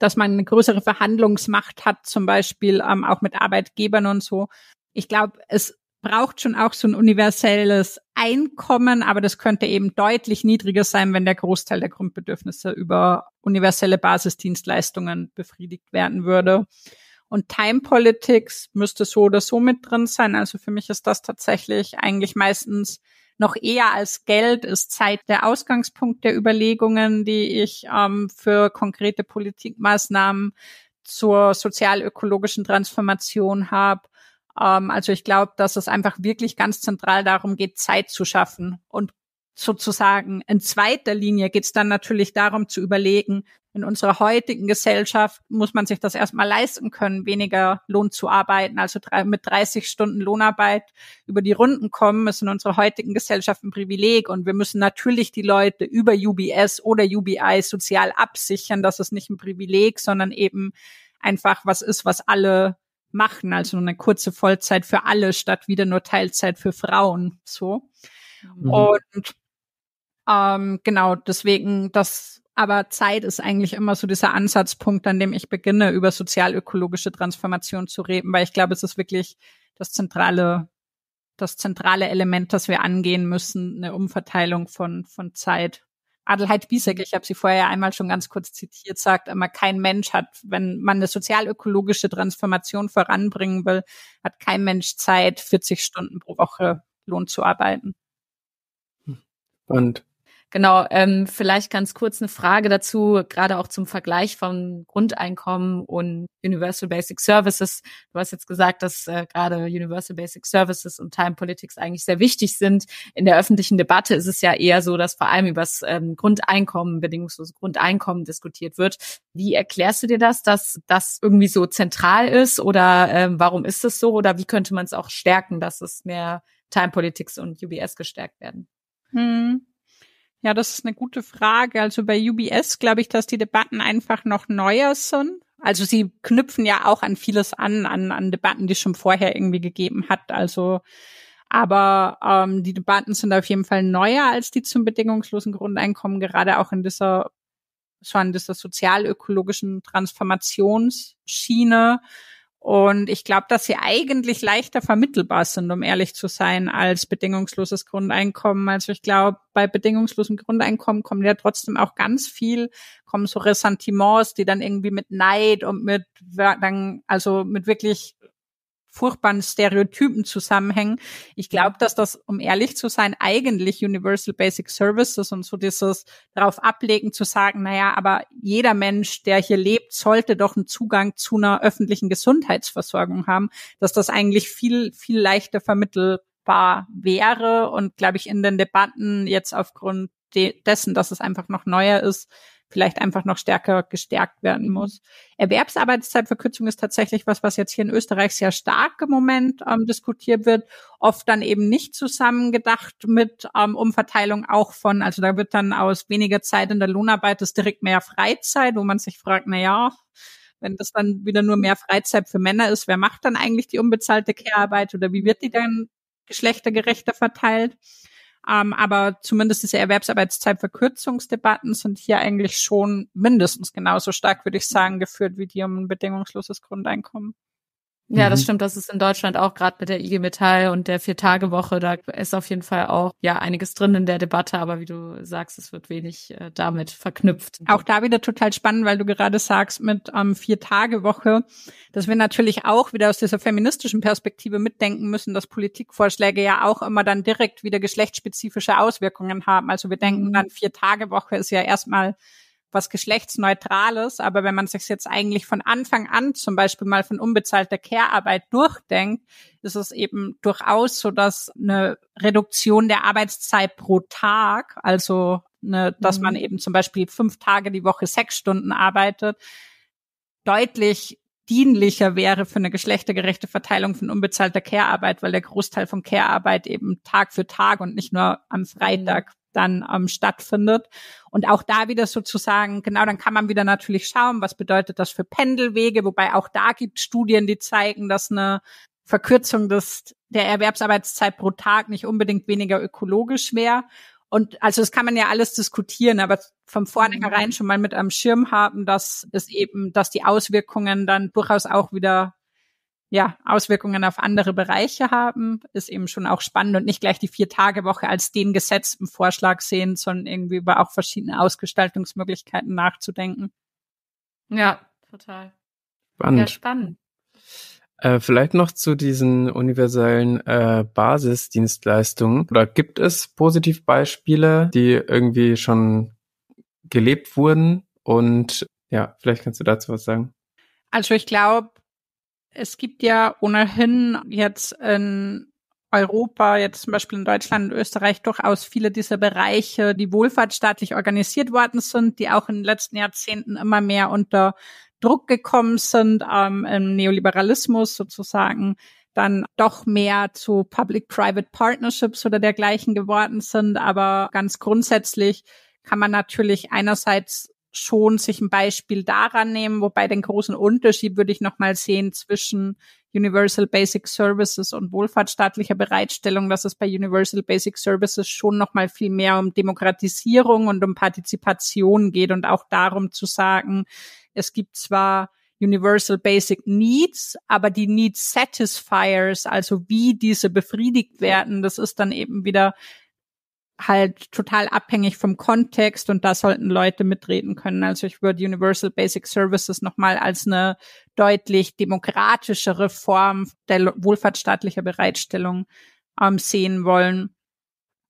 dass man eine größere Verhandlungsmacht hat, zum Beispiel ähm, auch mit Arbeitgebern und so. Ich glaube, es braucht schon auch so ein universelles Einkommen, aber das könnte eben deutlich niedriger sein, wenn der Großteil der Grundbedürfnisse über universelle Basisdienstleistungen befriedigt werden würde. Und Time Politics müsste so oder so mit drin sein. Also für mich ist das tatsächlich eigentlich meistens noch eher als Geld ist Zeit der Ausgangspunkt der Überlegungen, die ich ähm, für konkrete Politikmaßnahmen zur sozialökologischen Transformation habe ähm, also ich glaube, dass es einfach wirklich ganz zentral darum geht, Zeit zu schaffen und sozusagen in zweiter Linie geht es dann natürlich darum zu überlegen, in unserer heutigen Gesellschaft muss man sich das erstmal leisten können, weniger Lohn zu arbeiten. Also mit 30 Stunden Lohnarbeit über die Runden kommen, ist in unserer heutigen Gesellschaft ein Privileg. Und wir müssen natürlich die Leute über UBS oder UBI sozial absichern, dass es nicht ein Privileg, sondern eben einfach was ist, was alle machen, also eine kurze Vollzeit für alle statt wieder nur Teilzeit für Frauen. So. Mhm. Und ähm, genau, deswegen, das, aber Zeit ist eigentlich immer so dieser Ansatzpunkt, an dem ich beginne, über sozialökologische Transformation zu reden, weil ich glaube, es ist wirklich das zentrale, das zentrale Element, das wir angehen müssen, eine Umverteilung von, von Zeit. Adelheid Biesek, ich habe sie vorher einmal schon ganz kurz zitiert, sagt immer, kein Mensch hat, wenn man eine sozialökologische Transformation voranbringen will, hat kein Mensch Zeit, 40 Stunden pro Woche Lohn zu arbeiten. Und Genau, ähm, vielleicht ganz kurz eine Frage dazu, gerade auch zum Vergleich von Grundeinkommen und Universal Basic Services. Du hast jetzt gesagt, dass äh, gerade Universal Basic Services und Time Politics eigentlich sehr wichtig sind. In der öffentlichen Debatte ist es ja eher so, dass vor allem über das ähm, Grundeinkommen, bedingungslose Grundeinkommen diskutiert wird. Wie erklärst du dir das, dass das irgendwie so zentral ist oder ähm, warum ist es so oder wie könnte man es auch stärken, dass es mehr Time Politics und UBS gestärkt werden? Hm. Ja, das ist eine gute Frage. Also bei UBS glaube ich, dass die Debatten einfach noch neuer sind. Also sie knüpfen ja auch an vieles an, an, an Debatten, die es schon vorher irgendwie gegeben hat. Also, aber ähm, die Debatten sind auf jeden Fall neuer als die zum bedingungslosen Grundeinkommen, gerade auch in dieser, schon dieser sozialökologischen Transformationsschiene. Und ich glaube, dass sie eigentlich leichter vermittelbar sind, um ehrlich zu sein, als bedingungsloses Grundeinkommen. Also ich glaube, bei bedingungslosem Grundeinkommen kommen ja trotzdem auch ganz viel, kommen so Ressentiments, die dann irgendwie mit Neid und mit, dann, also mit wirklich furchtbaren Stereotypen zusammenhängen. Ich glaube, dass das, um ehrlich zu sein, eigentlich Universal Basic Services und so dieses darauf ablegen zu sagen, naja, aber jeder Mensch, der hier lebt, sollte doch einen Zugang zu einer öffentlichen Gesundheitsversorgung haben, dass das eigentlich viel, viel leichter vermittelbar wäre und, glaube ich, in den Debatten jetzt aufgrund de dessen, dass es einfach noch neuer ist, vielleicht einfach noch stärker gestärkt werden muss. Erwerbsarbeitszeitverkürzung ist tatsächlich was, was jetzt hier in Österreich sehr stark im Moment ähm, diskutiert wird. Oft dann eben nicht zusammengedacht mit ähm, Umverteilung auch von, also da wird dann aus weniger Zeit in der Lohnarbeit das direkt mehr Freizeit, wo man sich fragt, na ja, wenn das dann wieder nur mehr Freizeit für Männer ist, wer macht dann eigentlich die unbezahlte Care-Arbeit oder wie wird die dann geschlechtergerechter verteilt? Ähm, aber zumindest diese Erwerbsarbeitszeitverkürzungsdebatten sind hier eigentlich schon mindestens genauso stark, würde ich sagen, geführt wie die um ein bedingungsloses Grundeinkommen. Ja, mhm. das stimmt. Das ist in Deutschland auch gerade mit der IG Metall und der Vier-Tage-Woche. Da ist auf jeden Fall auch ja einiges drin in der Debatte, aber wie du sagst, es wird wenig äh, damit verknüpft. Auch da wieder total spannend, weil du gerade sagst mit ähm, Vier-Tage-Woche, dass wir natürlich auch wieder aus dieser feministischen Perspektive mitdenken müssen, dass Politikvorschläge ja auch immer dann direkt wieder geschlechtsspezifische Auswirkungen haben. Also wir denken dann mhm. Vier-Tage-Woche ist ja erstmal was Geschlechtsneutrales, aber wenn man sich jetzt eigentlich von Anfang an zum Beispiel mal von unbezahlter Care-Arbeit durchdenkt, ist es eben durchaus so, dass eine Reduktion der Arbeitszeit pro Tag, also eine, dass mhm. man eben zum Beispiel fünf Tage die Woche sechs Stunden arbeitet, deutlich dienlicher wäre für eine geschlechtergerechte Verteilung von unbezahlter Care-Arbeit, weil der Großteil von Care-Arbeit eben Tag für Tag und nicht nur am mhm. Freitag dann ähm, stattfindet. Und auch da wieder sozusagen, genau, dann kann man wieder natürlich schauen, was bedeutet das für Pendelwege, wobei auch da gibt Studien, die zeigen, dass eine Verkürzung des, der Erwerbsarbeitszeit pro Tag nicht unbedingt weniger ökologisch wäre. Und also das kann man ja alles diskutieren, aber vom vornherein mhm. schon mal mit am Schirm haben, dass es eben, dass die Auswirkungen dann durchaus auch wieder ja, Auswirkungen auf andere Bereiche haben, ist eben schon auch spannend und nicht gleich die Vier-Tage-Woche als den gesetzten Vorschlag sehen, sondern irgendwie über auch verschiedene Ausgestaltungsmöglichkeiten nachzudenken. Ja, total. Spannend. Ja, spannend. Äh, vielleicht noch zu diesen universellen äh, Basisdienstleistungen. Oder gibt es Positivbeispiele, die irgendwie schon gelebt wurden? Und ja, vielleicht kannst du dazu was sagen. Also ich glaube, es gibt ja ohnehin jetzt in Europa, jetzt zum Beispiel in Deutschland und Österreich, durchaus viele dieser Bereiche, die wohlfahrtsstaatlich organisiert worden sind, die auch in den letzten Jahrzehnten immer mehr unter Druck gekommen sind, ähm, im Neoliberalismus sozusagen dann doch mehr zu Public-Private Partnerships oder dergleichen geworden sind. Aber ganz grundsätzlich kann man natürlich einerseits schon sich ein Beispiel daran nehmen, wobei den großen Unterschied würde ich nochmal sehen zwischen Universal Basic Services und wohlfahrtsstaatlicher Bereitstellung, dass es bei Universal Basic Services schon nochmal viel mehr um Demokratisierung und um Partizipation geht und auch darum zu sagen, es gibt zwar Universal Basic Needs, aber die Need Satisfiers, also wie diese befriedigt werden, das ist dann eben wieder halt total abhängig vom Kontext und da sollten Leute mitreden können. Also ich würde Universal Basic Services nochmal als eine deutlich demokratischere Form der wohlfahrtsstaatlicher Bereitstellung ähm, sehen wollen.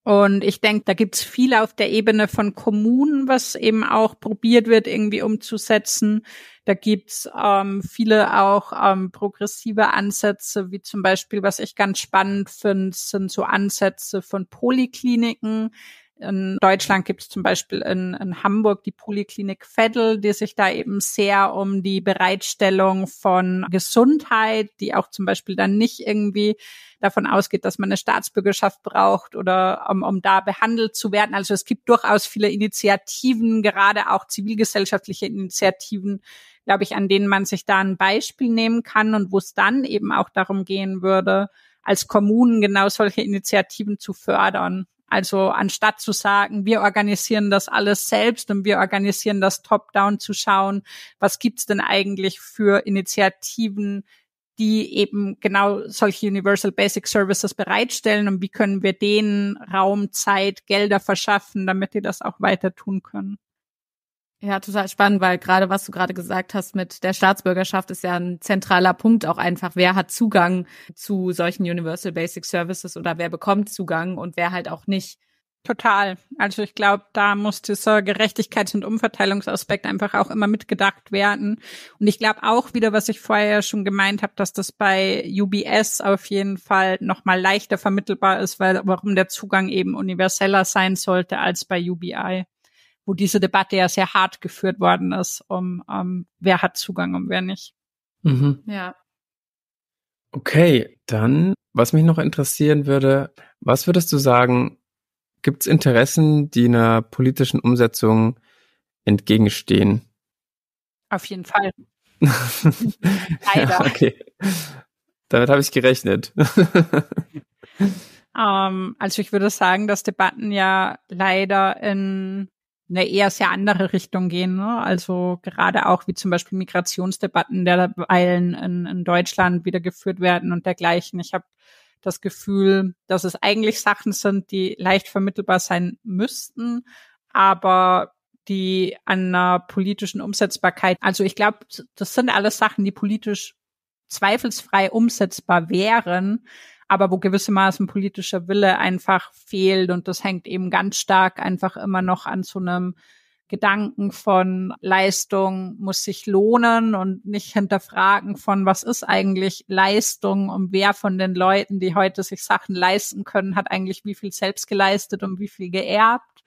Und ich denke, da gibt's viel auf der Ebene von Kommunen, was eben auch probiert wird, irgendwie umzusetzen. Da gibt's ähm, viele auch ähm, progressive Ansätze, wie zum Beispiel, was ich ganz spannend finde, sind so Ansätze von Polikliniken, in Deutschland gibt es zum Beispiel in, in Hamburg die Poliklinik Vettel, die sich da eben sehr um die Bereitstellung von Gesundheit, die auch zum Beispiel dann nicht irgendwie davon ausgeht, dass man eine Staatsbürgerschaft braucht oder um, um da behandelt zu werden. Also es gibt durchaus viele Initiativen, gerade auch zivilgesellschaftliche Initiativen, glaube ich, an denen man sich da ein Beispiel nehmen kann und wo es dann eben auch darum gehen würde, als Kommunen genau solche Initiativen zu fördern. Also anstatt zu sagen, wir organisieren das alles selbst und wir organisieren das top-down zu schauen, was gibt's denn eigentlich für Initiativen, die eben genau solche Universal Basic Services bereitstellen und wie können wir denen Raum, Zeit, Gelder verschaffen, damit die das auch weiter tun können. Ja, total spannend, weil gerade was du gerade gesagt hast mit der Staatsbürgerschaft ist ja ein zentraler Punkt auch einfach. Wer hat Zugang zu solchen Universal Basic Services oder wer bekommt Zugang und wer halt auch nicht? Total. Also ich glaube, da muss dieser Gerechtigkeits- und Umverteilungsaspekt einfach auch immer mitgedacht werden. Und ich glaube auch wieder, was ich vorher schon gemeint habe, dass das bei UBS auf jeden Fall nochmal leichter vermittelbar ist, weil warum der Zugang eben universeller sein sollte als bei UBI wo diese Debatte ja sehr hart geführt worden ist, um, um wer hat Zugang und wer nicht. Mhm. Ja. Okay, dann, was mich noch interessieren würde, was würdest du sagen, gibt es Interessen, die einer politischen Umsetzung entgegenstehen? Auf jeden Fall. Leider. Ja, okay. Damit habe ich gerechnet. ähm, also ich würde sagen, dass Debatten ja leider in eine eher sehr andere Richtung gehen. Ne? Also gerade auch wie zum Beispiel Migrationsdebatten derweilen in, in Deutschland wieder geführt werden und dergleichen. Ich habe das Gefühl, dass es eigentlich Sachen sind, die leicht vermittelbar sein müssten, aber die an einer politischen Umsetzbarkeit, also ich glaube, das sind alles Sachen, die politisch zweifelsfrei umsetzbar wären, aber wo gewissermaßen politischer Wille einfach fehlt. Und das hängt eben ganz stark einfach immer noch an so einem Gedanken von Leistung muss sich lohnen und nicht hinterfragen von, was ist eigentlich Leistung und wer von den Leuten, die heute sich Sachen leisten können, hat eigentlich wie viel selbst geleistet und wie viel geerbt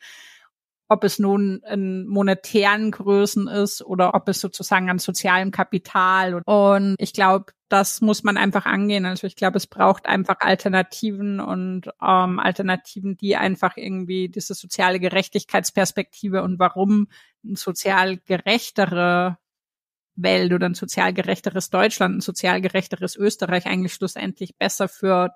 ob es nun in monetären Größen ist oder ob es sozusagen an sozialem Kapital. Und ich glaube, das muss man einfach angehen. Also ich glaube, es braucht einfach Alternativen und ähm, Alternativen, die einfach irgendwie diese soziale Gerechtigkeitsperspektive und warum ein sozial gerechtere Welt oder ein sozial gerechteres Deutschland, ein sozial gerechteres Österreich eigentlich schlussendlich besser für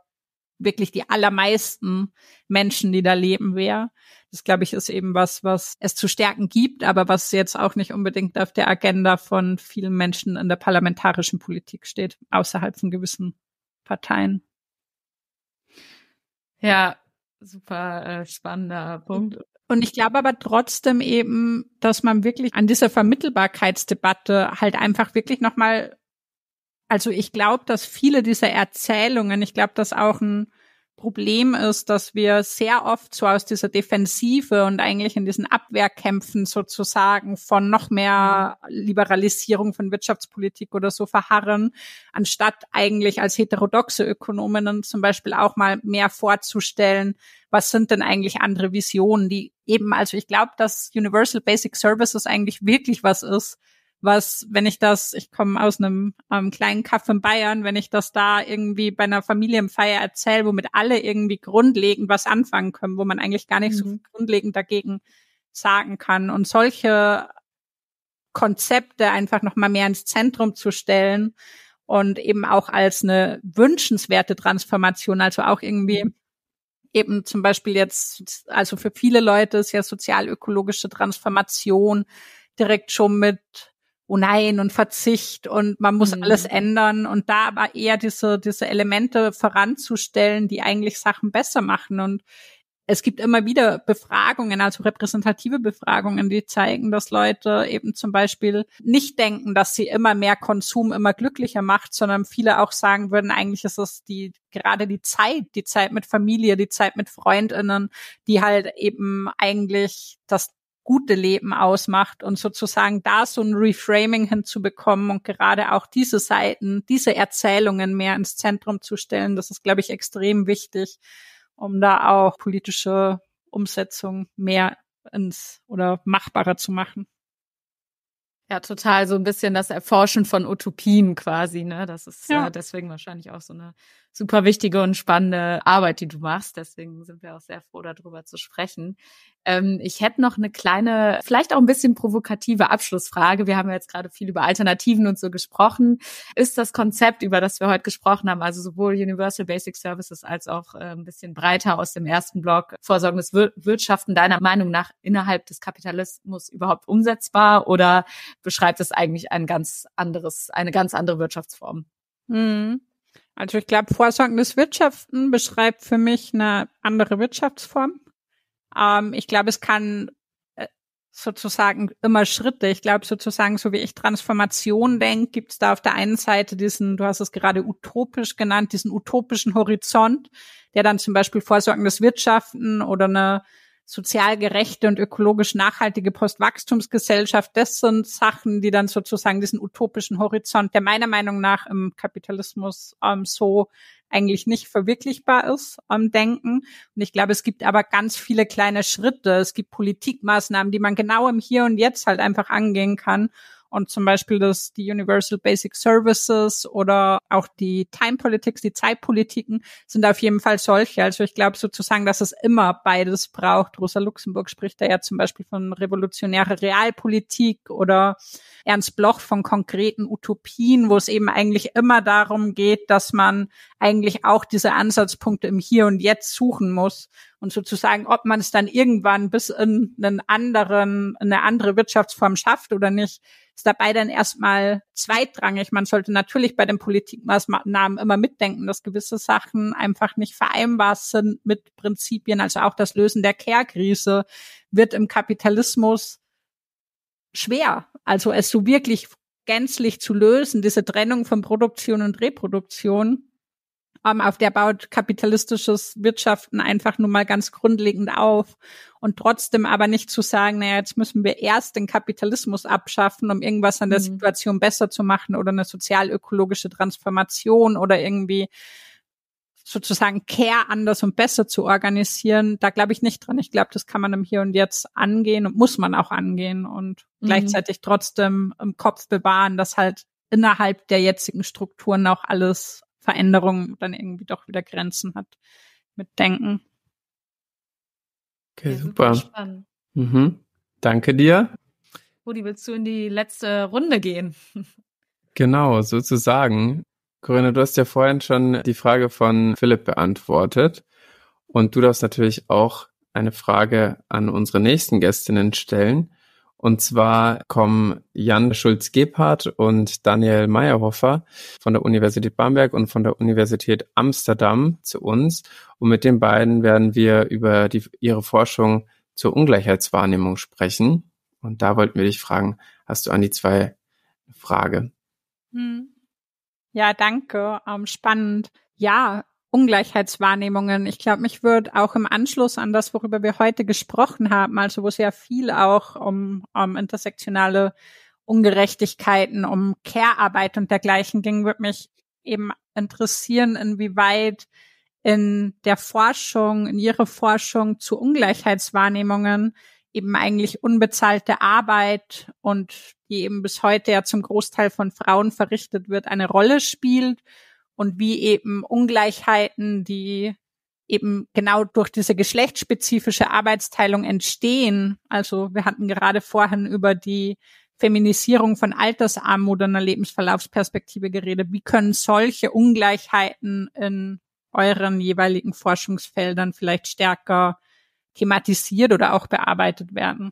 wirklich die allermeisten Menschen, die da leben, wäre. Das, glaube ich, ist eben was, was es zu stärken gibt, aber was jetzt auch nicht unbedingt auf der Agenda von vielen Menschen in der parlamentarischen Politik steht, außerhalb von gewissen Parteien. Ja, super äh, spannender Punkt. Und ich glaube aber trotzdem eben, dass man wirklich an dieser Vermittelbarkeitsdebatte halt einfach wirklich nochmal also ich glaube, dass viele dieser Erzählungen, ich glaube, dass auch ein Problem ist, dass wir sehr oft so aus dieser Defensive und eigentlich in diesen Abwehrkämpfen sozusagen von noch mehr Liberalisierung von Wirtschaftspolitik oder so verharren, anstatt eigentlich als heterodoxe Ökonominnen zum Beispiel auch mal mehr vorzustellen, was sind denn eigentlich andere Visionen, die eben, also ich glaube, dass Universal Basic Services eigentlich wirklich was ist, was, wenn ich das, ich komme aus einem ähm, kleinen Kaff in Bayern, wenn ich das da irgendwie bei einer Familienfeier erzähle, womit alle irgendwie grundlegend was anfangen können, wo man eigentlich gar nicht mhm. so grundlegend dagegen sagen kann. Und solche Konzepte einfach nochmal mehr ins Zentrum zu stellen und eben auch als eine wünschenswerte Transformation, also auch irgendwie mhm. eben zum Beispiel jetzt, also für viele Leute ist ja sozialökologische Transformation direkt schon mit oh nein und Verzicht und man muss mhm. alles ändern und da aber eher diese, diese Elemente voranzustellen, die eigentlich Sachen besser machen und es gibt immer wieder Befragungen, also repräsentative Befragungen, die zeigen, dass Leute eben zum Beispiel nicht denken, dass sie immer mehr Konsum immer glücklicher macht, sondern viele auch sagen würden, eigentlich ist es die, gerade die Zeit, die Zeit mit Familie, die Zeit mit FreundInnen, die halt eben eigentlich das gute Leben ausmacht und sozusagen da so ein Reframing hinzubekommen und gerade auch diese Seiten, diese Erzählungen mehr ins Zentrum zu stellen, das ist, glaube ich, extrem wichtig, um da auch politische Umsetzung mehr ins oder machbarer zu machen. Ja, total. So ein bisschen das Erforschen von Utopien quasi, ne? Das ist ja. äh, deswegen wahrscheinlich auch so eine super wichtige und spannende Arbeit, die du machst. Deswegen sind wir auch sehr froh, darüber zu sprechen. Ähm, ich hätte noch eine kleine, vielleicht auch ein bisschen provokative Abschlussfrage. Wir haben ja jetzt gerade viel über Alternativen und so gesprochen. Ist das Konzept, über das wir heute gesprochen haben, also sowohl Universal Basic Services als auch äh, ein bisschen breiter aus dem ersten Block, vorsorgendes Wir Wirtschaften, deiner Meinung nach innerhalb des Kapitalismus überhaupt umsetzbar oder beschreibt es eigentlich ein ganz anderes, eine ganz andere Wirtschaftsform? Mhm. Also ich glaube, vorsorgendes Wirtschaften beschreibt für mich eine andere Wirtschaftsform. Ähm, ich glaube, es kann äh, sozusagen immer Schritte. Ich glaube sozusagen, so wie ich Transformation denke, gibt es da auf der einen Seite diesen, du hast es gerade utopisch genannt, diesen utopischen Horizont, der dann zum Beispiel vorsorgendes Wirtschaften oder eine sozial gerechte und ökologisch nachhaltige Postwachstumsgesellschaft, das sind Sachen, die dann sozusagen diesen utopischen Horizont, der meiner Meinung nach im Kapitalismus ähm, so eigentlich nicht verwirklichbar ist, ähm, denken. Und ich glaube, es gibt aber ganz viele kleine Schritte. Es gibt Politikmaßnahmen, die man genau im Hier und Jetzt halt einfach angehen kann und zum Beispiel das, die Universal Basic Services oder auch die Time Politics, die Zeitpolitiken sind auf jeden Fall solche. Also ich glaube sozusagen, dass es immer beides braucht. Rosa Luxemburg spricht da ja zum Beispiel von revolutionärer Realpolitik oder Ernst Bloch von konkreten Utopien, wo es eben eigentlich immer darum geht, dass man eigentlich auch diese Ansatzpunkte im Hier und Jetzt suchen muss und sozusagen, ob man es dann irgendwann bis in einen anderen, in eine andere Wirtschaftsform schafft oder nicht, ist dabei dann erstmal zweitrangig. Man sollte natürlich bei den Politikmaßnahmen immer mitdenken, dass gewisse Sachen einfach nicht vereinbar sind mit Prinzipien. Also auch das Lösen der Care-Krise wird im Kapitalismus schwer. Also es so wirklich gänzlich zu lösen, diese Trennung von Produktion und Reproduktion ähm, auf der baut kapitalistisches Wirtschaften einfach nur mal ganz grundlegend auf. Und trotzdem aber nicht zu sagen, naja, jetzt müssen wir erst den Kapitalismus abschaffen, um irgendwas an der mhm. Situation besser zu machen oder eine sozialökologische Transformation oder irgendwie sozusagen Care anders und besser zu organisieren, da glaube ich nicht dran. Ich glaube, das kann man im Hier und Jetzt angehen und muss man auch angehen und mhm. gleichzeitig trotzdem im Kopf bewahren, dass halt innerhalb der jetzigen Strukturen auch alles Veränderung dann irgendwie doch wieder Grenzen hat mit Denken. Okay, ja, super. super mhm. Danke dir. Rudi, willst du in die letzte Runde gehen? Genau, sozusagen. Corinne, du hast ja vorhin schon die Frage von Philipp beantwortet. Und du darfst natürlich auch eine Frage an unsere nächsten Gästinnen stellen. Und zwar kommen Jan Schulz-Gebhardt und Daniel Meyerhofer von der Universität Bamberg und von der Universität Amsterdam zu uns. Und mit den beiden werden wir über die, ihre Forschung zur Ungleichheitswahrnehmung sprechen. Und da wollten wir dich fragen, hast du an die zwei Frage? Hm. Ja, danke. Ähm, spannend. Ja, Ungleichheitswahrnehmungen. Ich glaube, mich würde auch im Anschluss an das, worüber wir heute gesprochen haben, also wo es ja viel auch um, um intersektionale Ungerechtigkeiten, um Care-Arbeit und dergleichen ging, würde mich eben interessieren, inwieweit in der Forschung, in Ihre Forschung zu Ungleichheitswahrnehmungen eben eigentlich unbezahlte Arbeit und die eben bis heute ja zum Großteil von Frauen verrichtet wird, eine Rolle spielt und wie eben Ungleichheiten, die eben genau durch diese geschlechtsspezifische Arbeitsteilung entstehen. Also wir hatten gerade vorhin über die Feminisierung von Altersarmut und einer Lebensverlaufsperspektive geredet. Wie können solche Ungleichheiten in euren jeweiligen Forschungsfeldern vielleicht stärker thematisiert oder auch bearbeitet werden?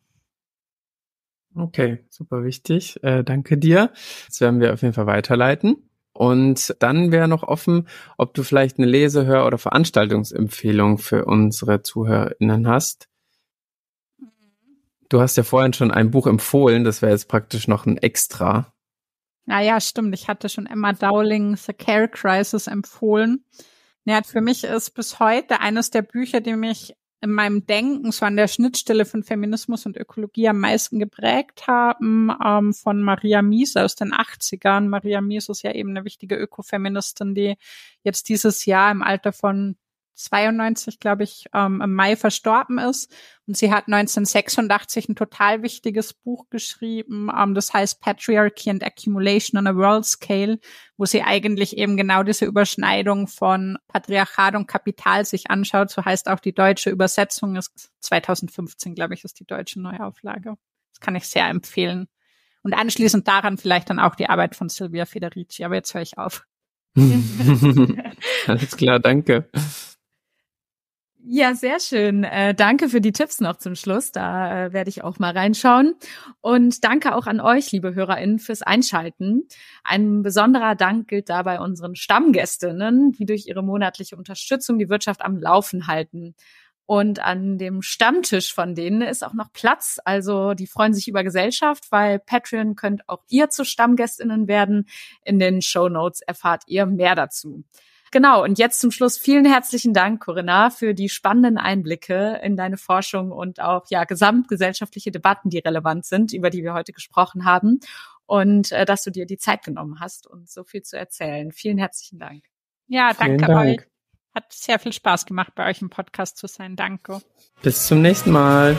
Okay, super wichtig. Äh, danke dir. Jetzt werden wir auf jeden Fall weiterleiten. Und dann wäre noch offen, ob du vielleicht eine Lese-, Hör- oder Veranstaltungsempfehlung für unsere ZuhörerInnen hast. Du hast ja vorhin schon ein Buch empfohlen, das wäre jetzt praktisch noch ein Extra. Naja, ah stimmt. Ich hatte schon Emma Dowling The Care Crisis empfohlen. Ja, für mich ist bis heute eines der Bücher, die mich in meinem Denken so an der Schnittstelle von Feminismus und Ökologie am meisten geprägt haben, ähm, von Maria Mies aus den 80ern. Maria Mies ist ja eben eine wichtige Ökofeministin, die jetzt dieses Jahr im Alter von 92, glaube ich, ähm, im Mai verstorben ist. Und sie hat 1986 ein total wichtiges Buch geschrieben, ähm, das heißt Patriarchy and Accumulation on a World Scale, wo sie eigentlich eben genau diese Überschneidung von Patriarchat und Kapital sich anschaut. So heißt auch die deutsche Übersetzung, ist 2015, glaube ich, ist die deutsche Neuauflage. Das kann ich sehr empfehlen. Und anschließend daran vielleicht dann auch die Arbeit von Silvia Federici. Aber jetzt höre ich auf. Alles klar, danke. Ja, sehr schön. Äh, danke für die Tipps noch zum Schluss. Da äh, werde ich auch mal reinschauen. Und danke auch an euch, liebe HörerInnen, fürs Einschalten. Ein besonderer Dank gilt dabei unseren Stammgästinnen, die durch ihre monatliche Unterstützung die Wirtschaft am Laufen halten. Und an dem Stammtisch von denen ist auch noch Platz. Also die freuen sich über Gesellschaft, weil Patreon könnt auch ihr zu Stammgästinnen werden. In den Show Notes erfahrt ihr mehr dazu. Genau, und jetzt zum Schluss vielen herzlichen Dank, Corinna, für die spannenden Einblicke in deine Forschung und auch ja gesamtgesellschaftliche Debatten, die relevant sind, über die wir heute gesprochen haben. Und äh, dass du dir die Zeit genommen hast, uns so viel zu erzählen. Vielen herzlichen Dank. Ja, vielen danke Dank. euch. Hat sehr viel Spaß gemacht, bei euch im Podcast zu sein. Danke. Bis zum nächsten Mal.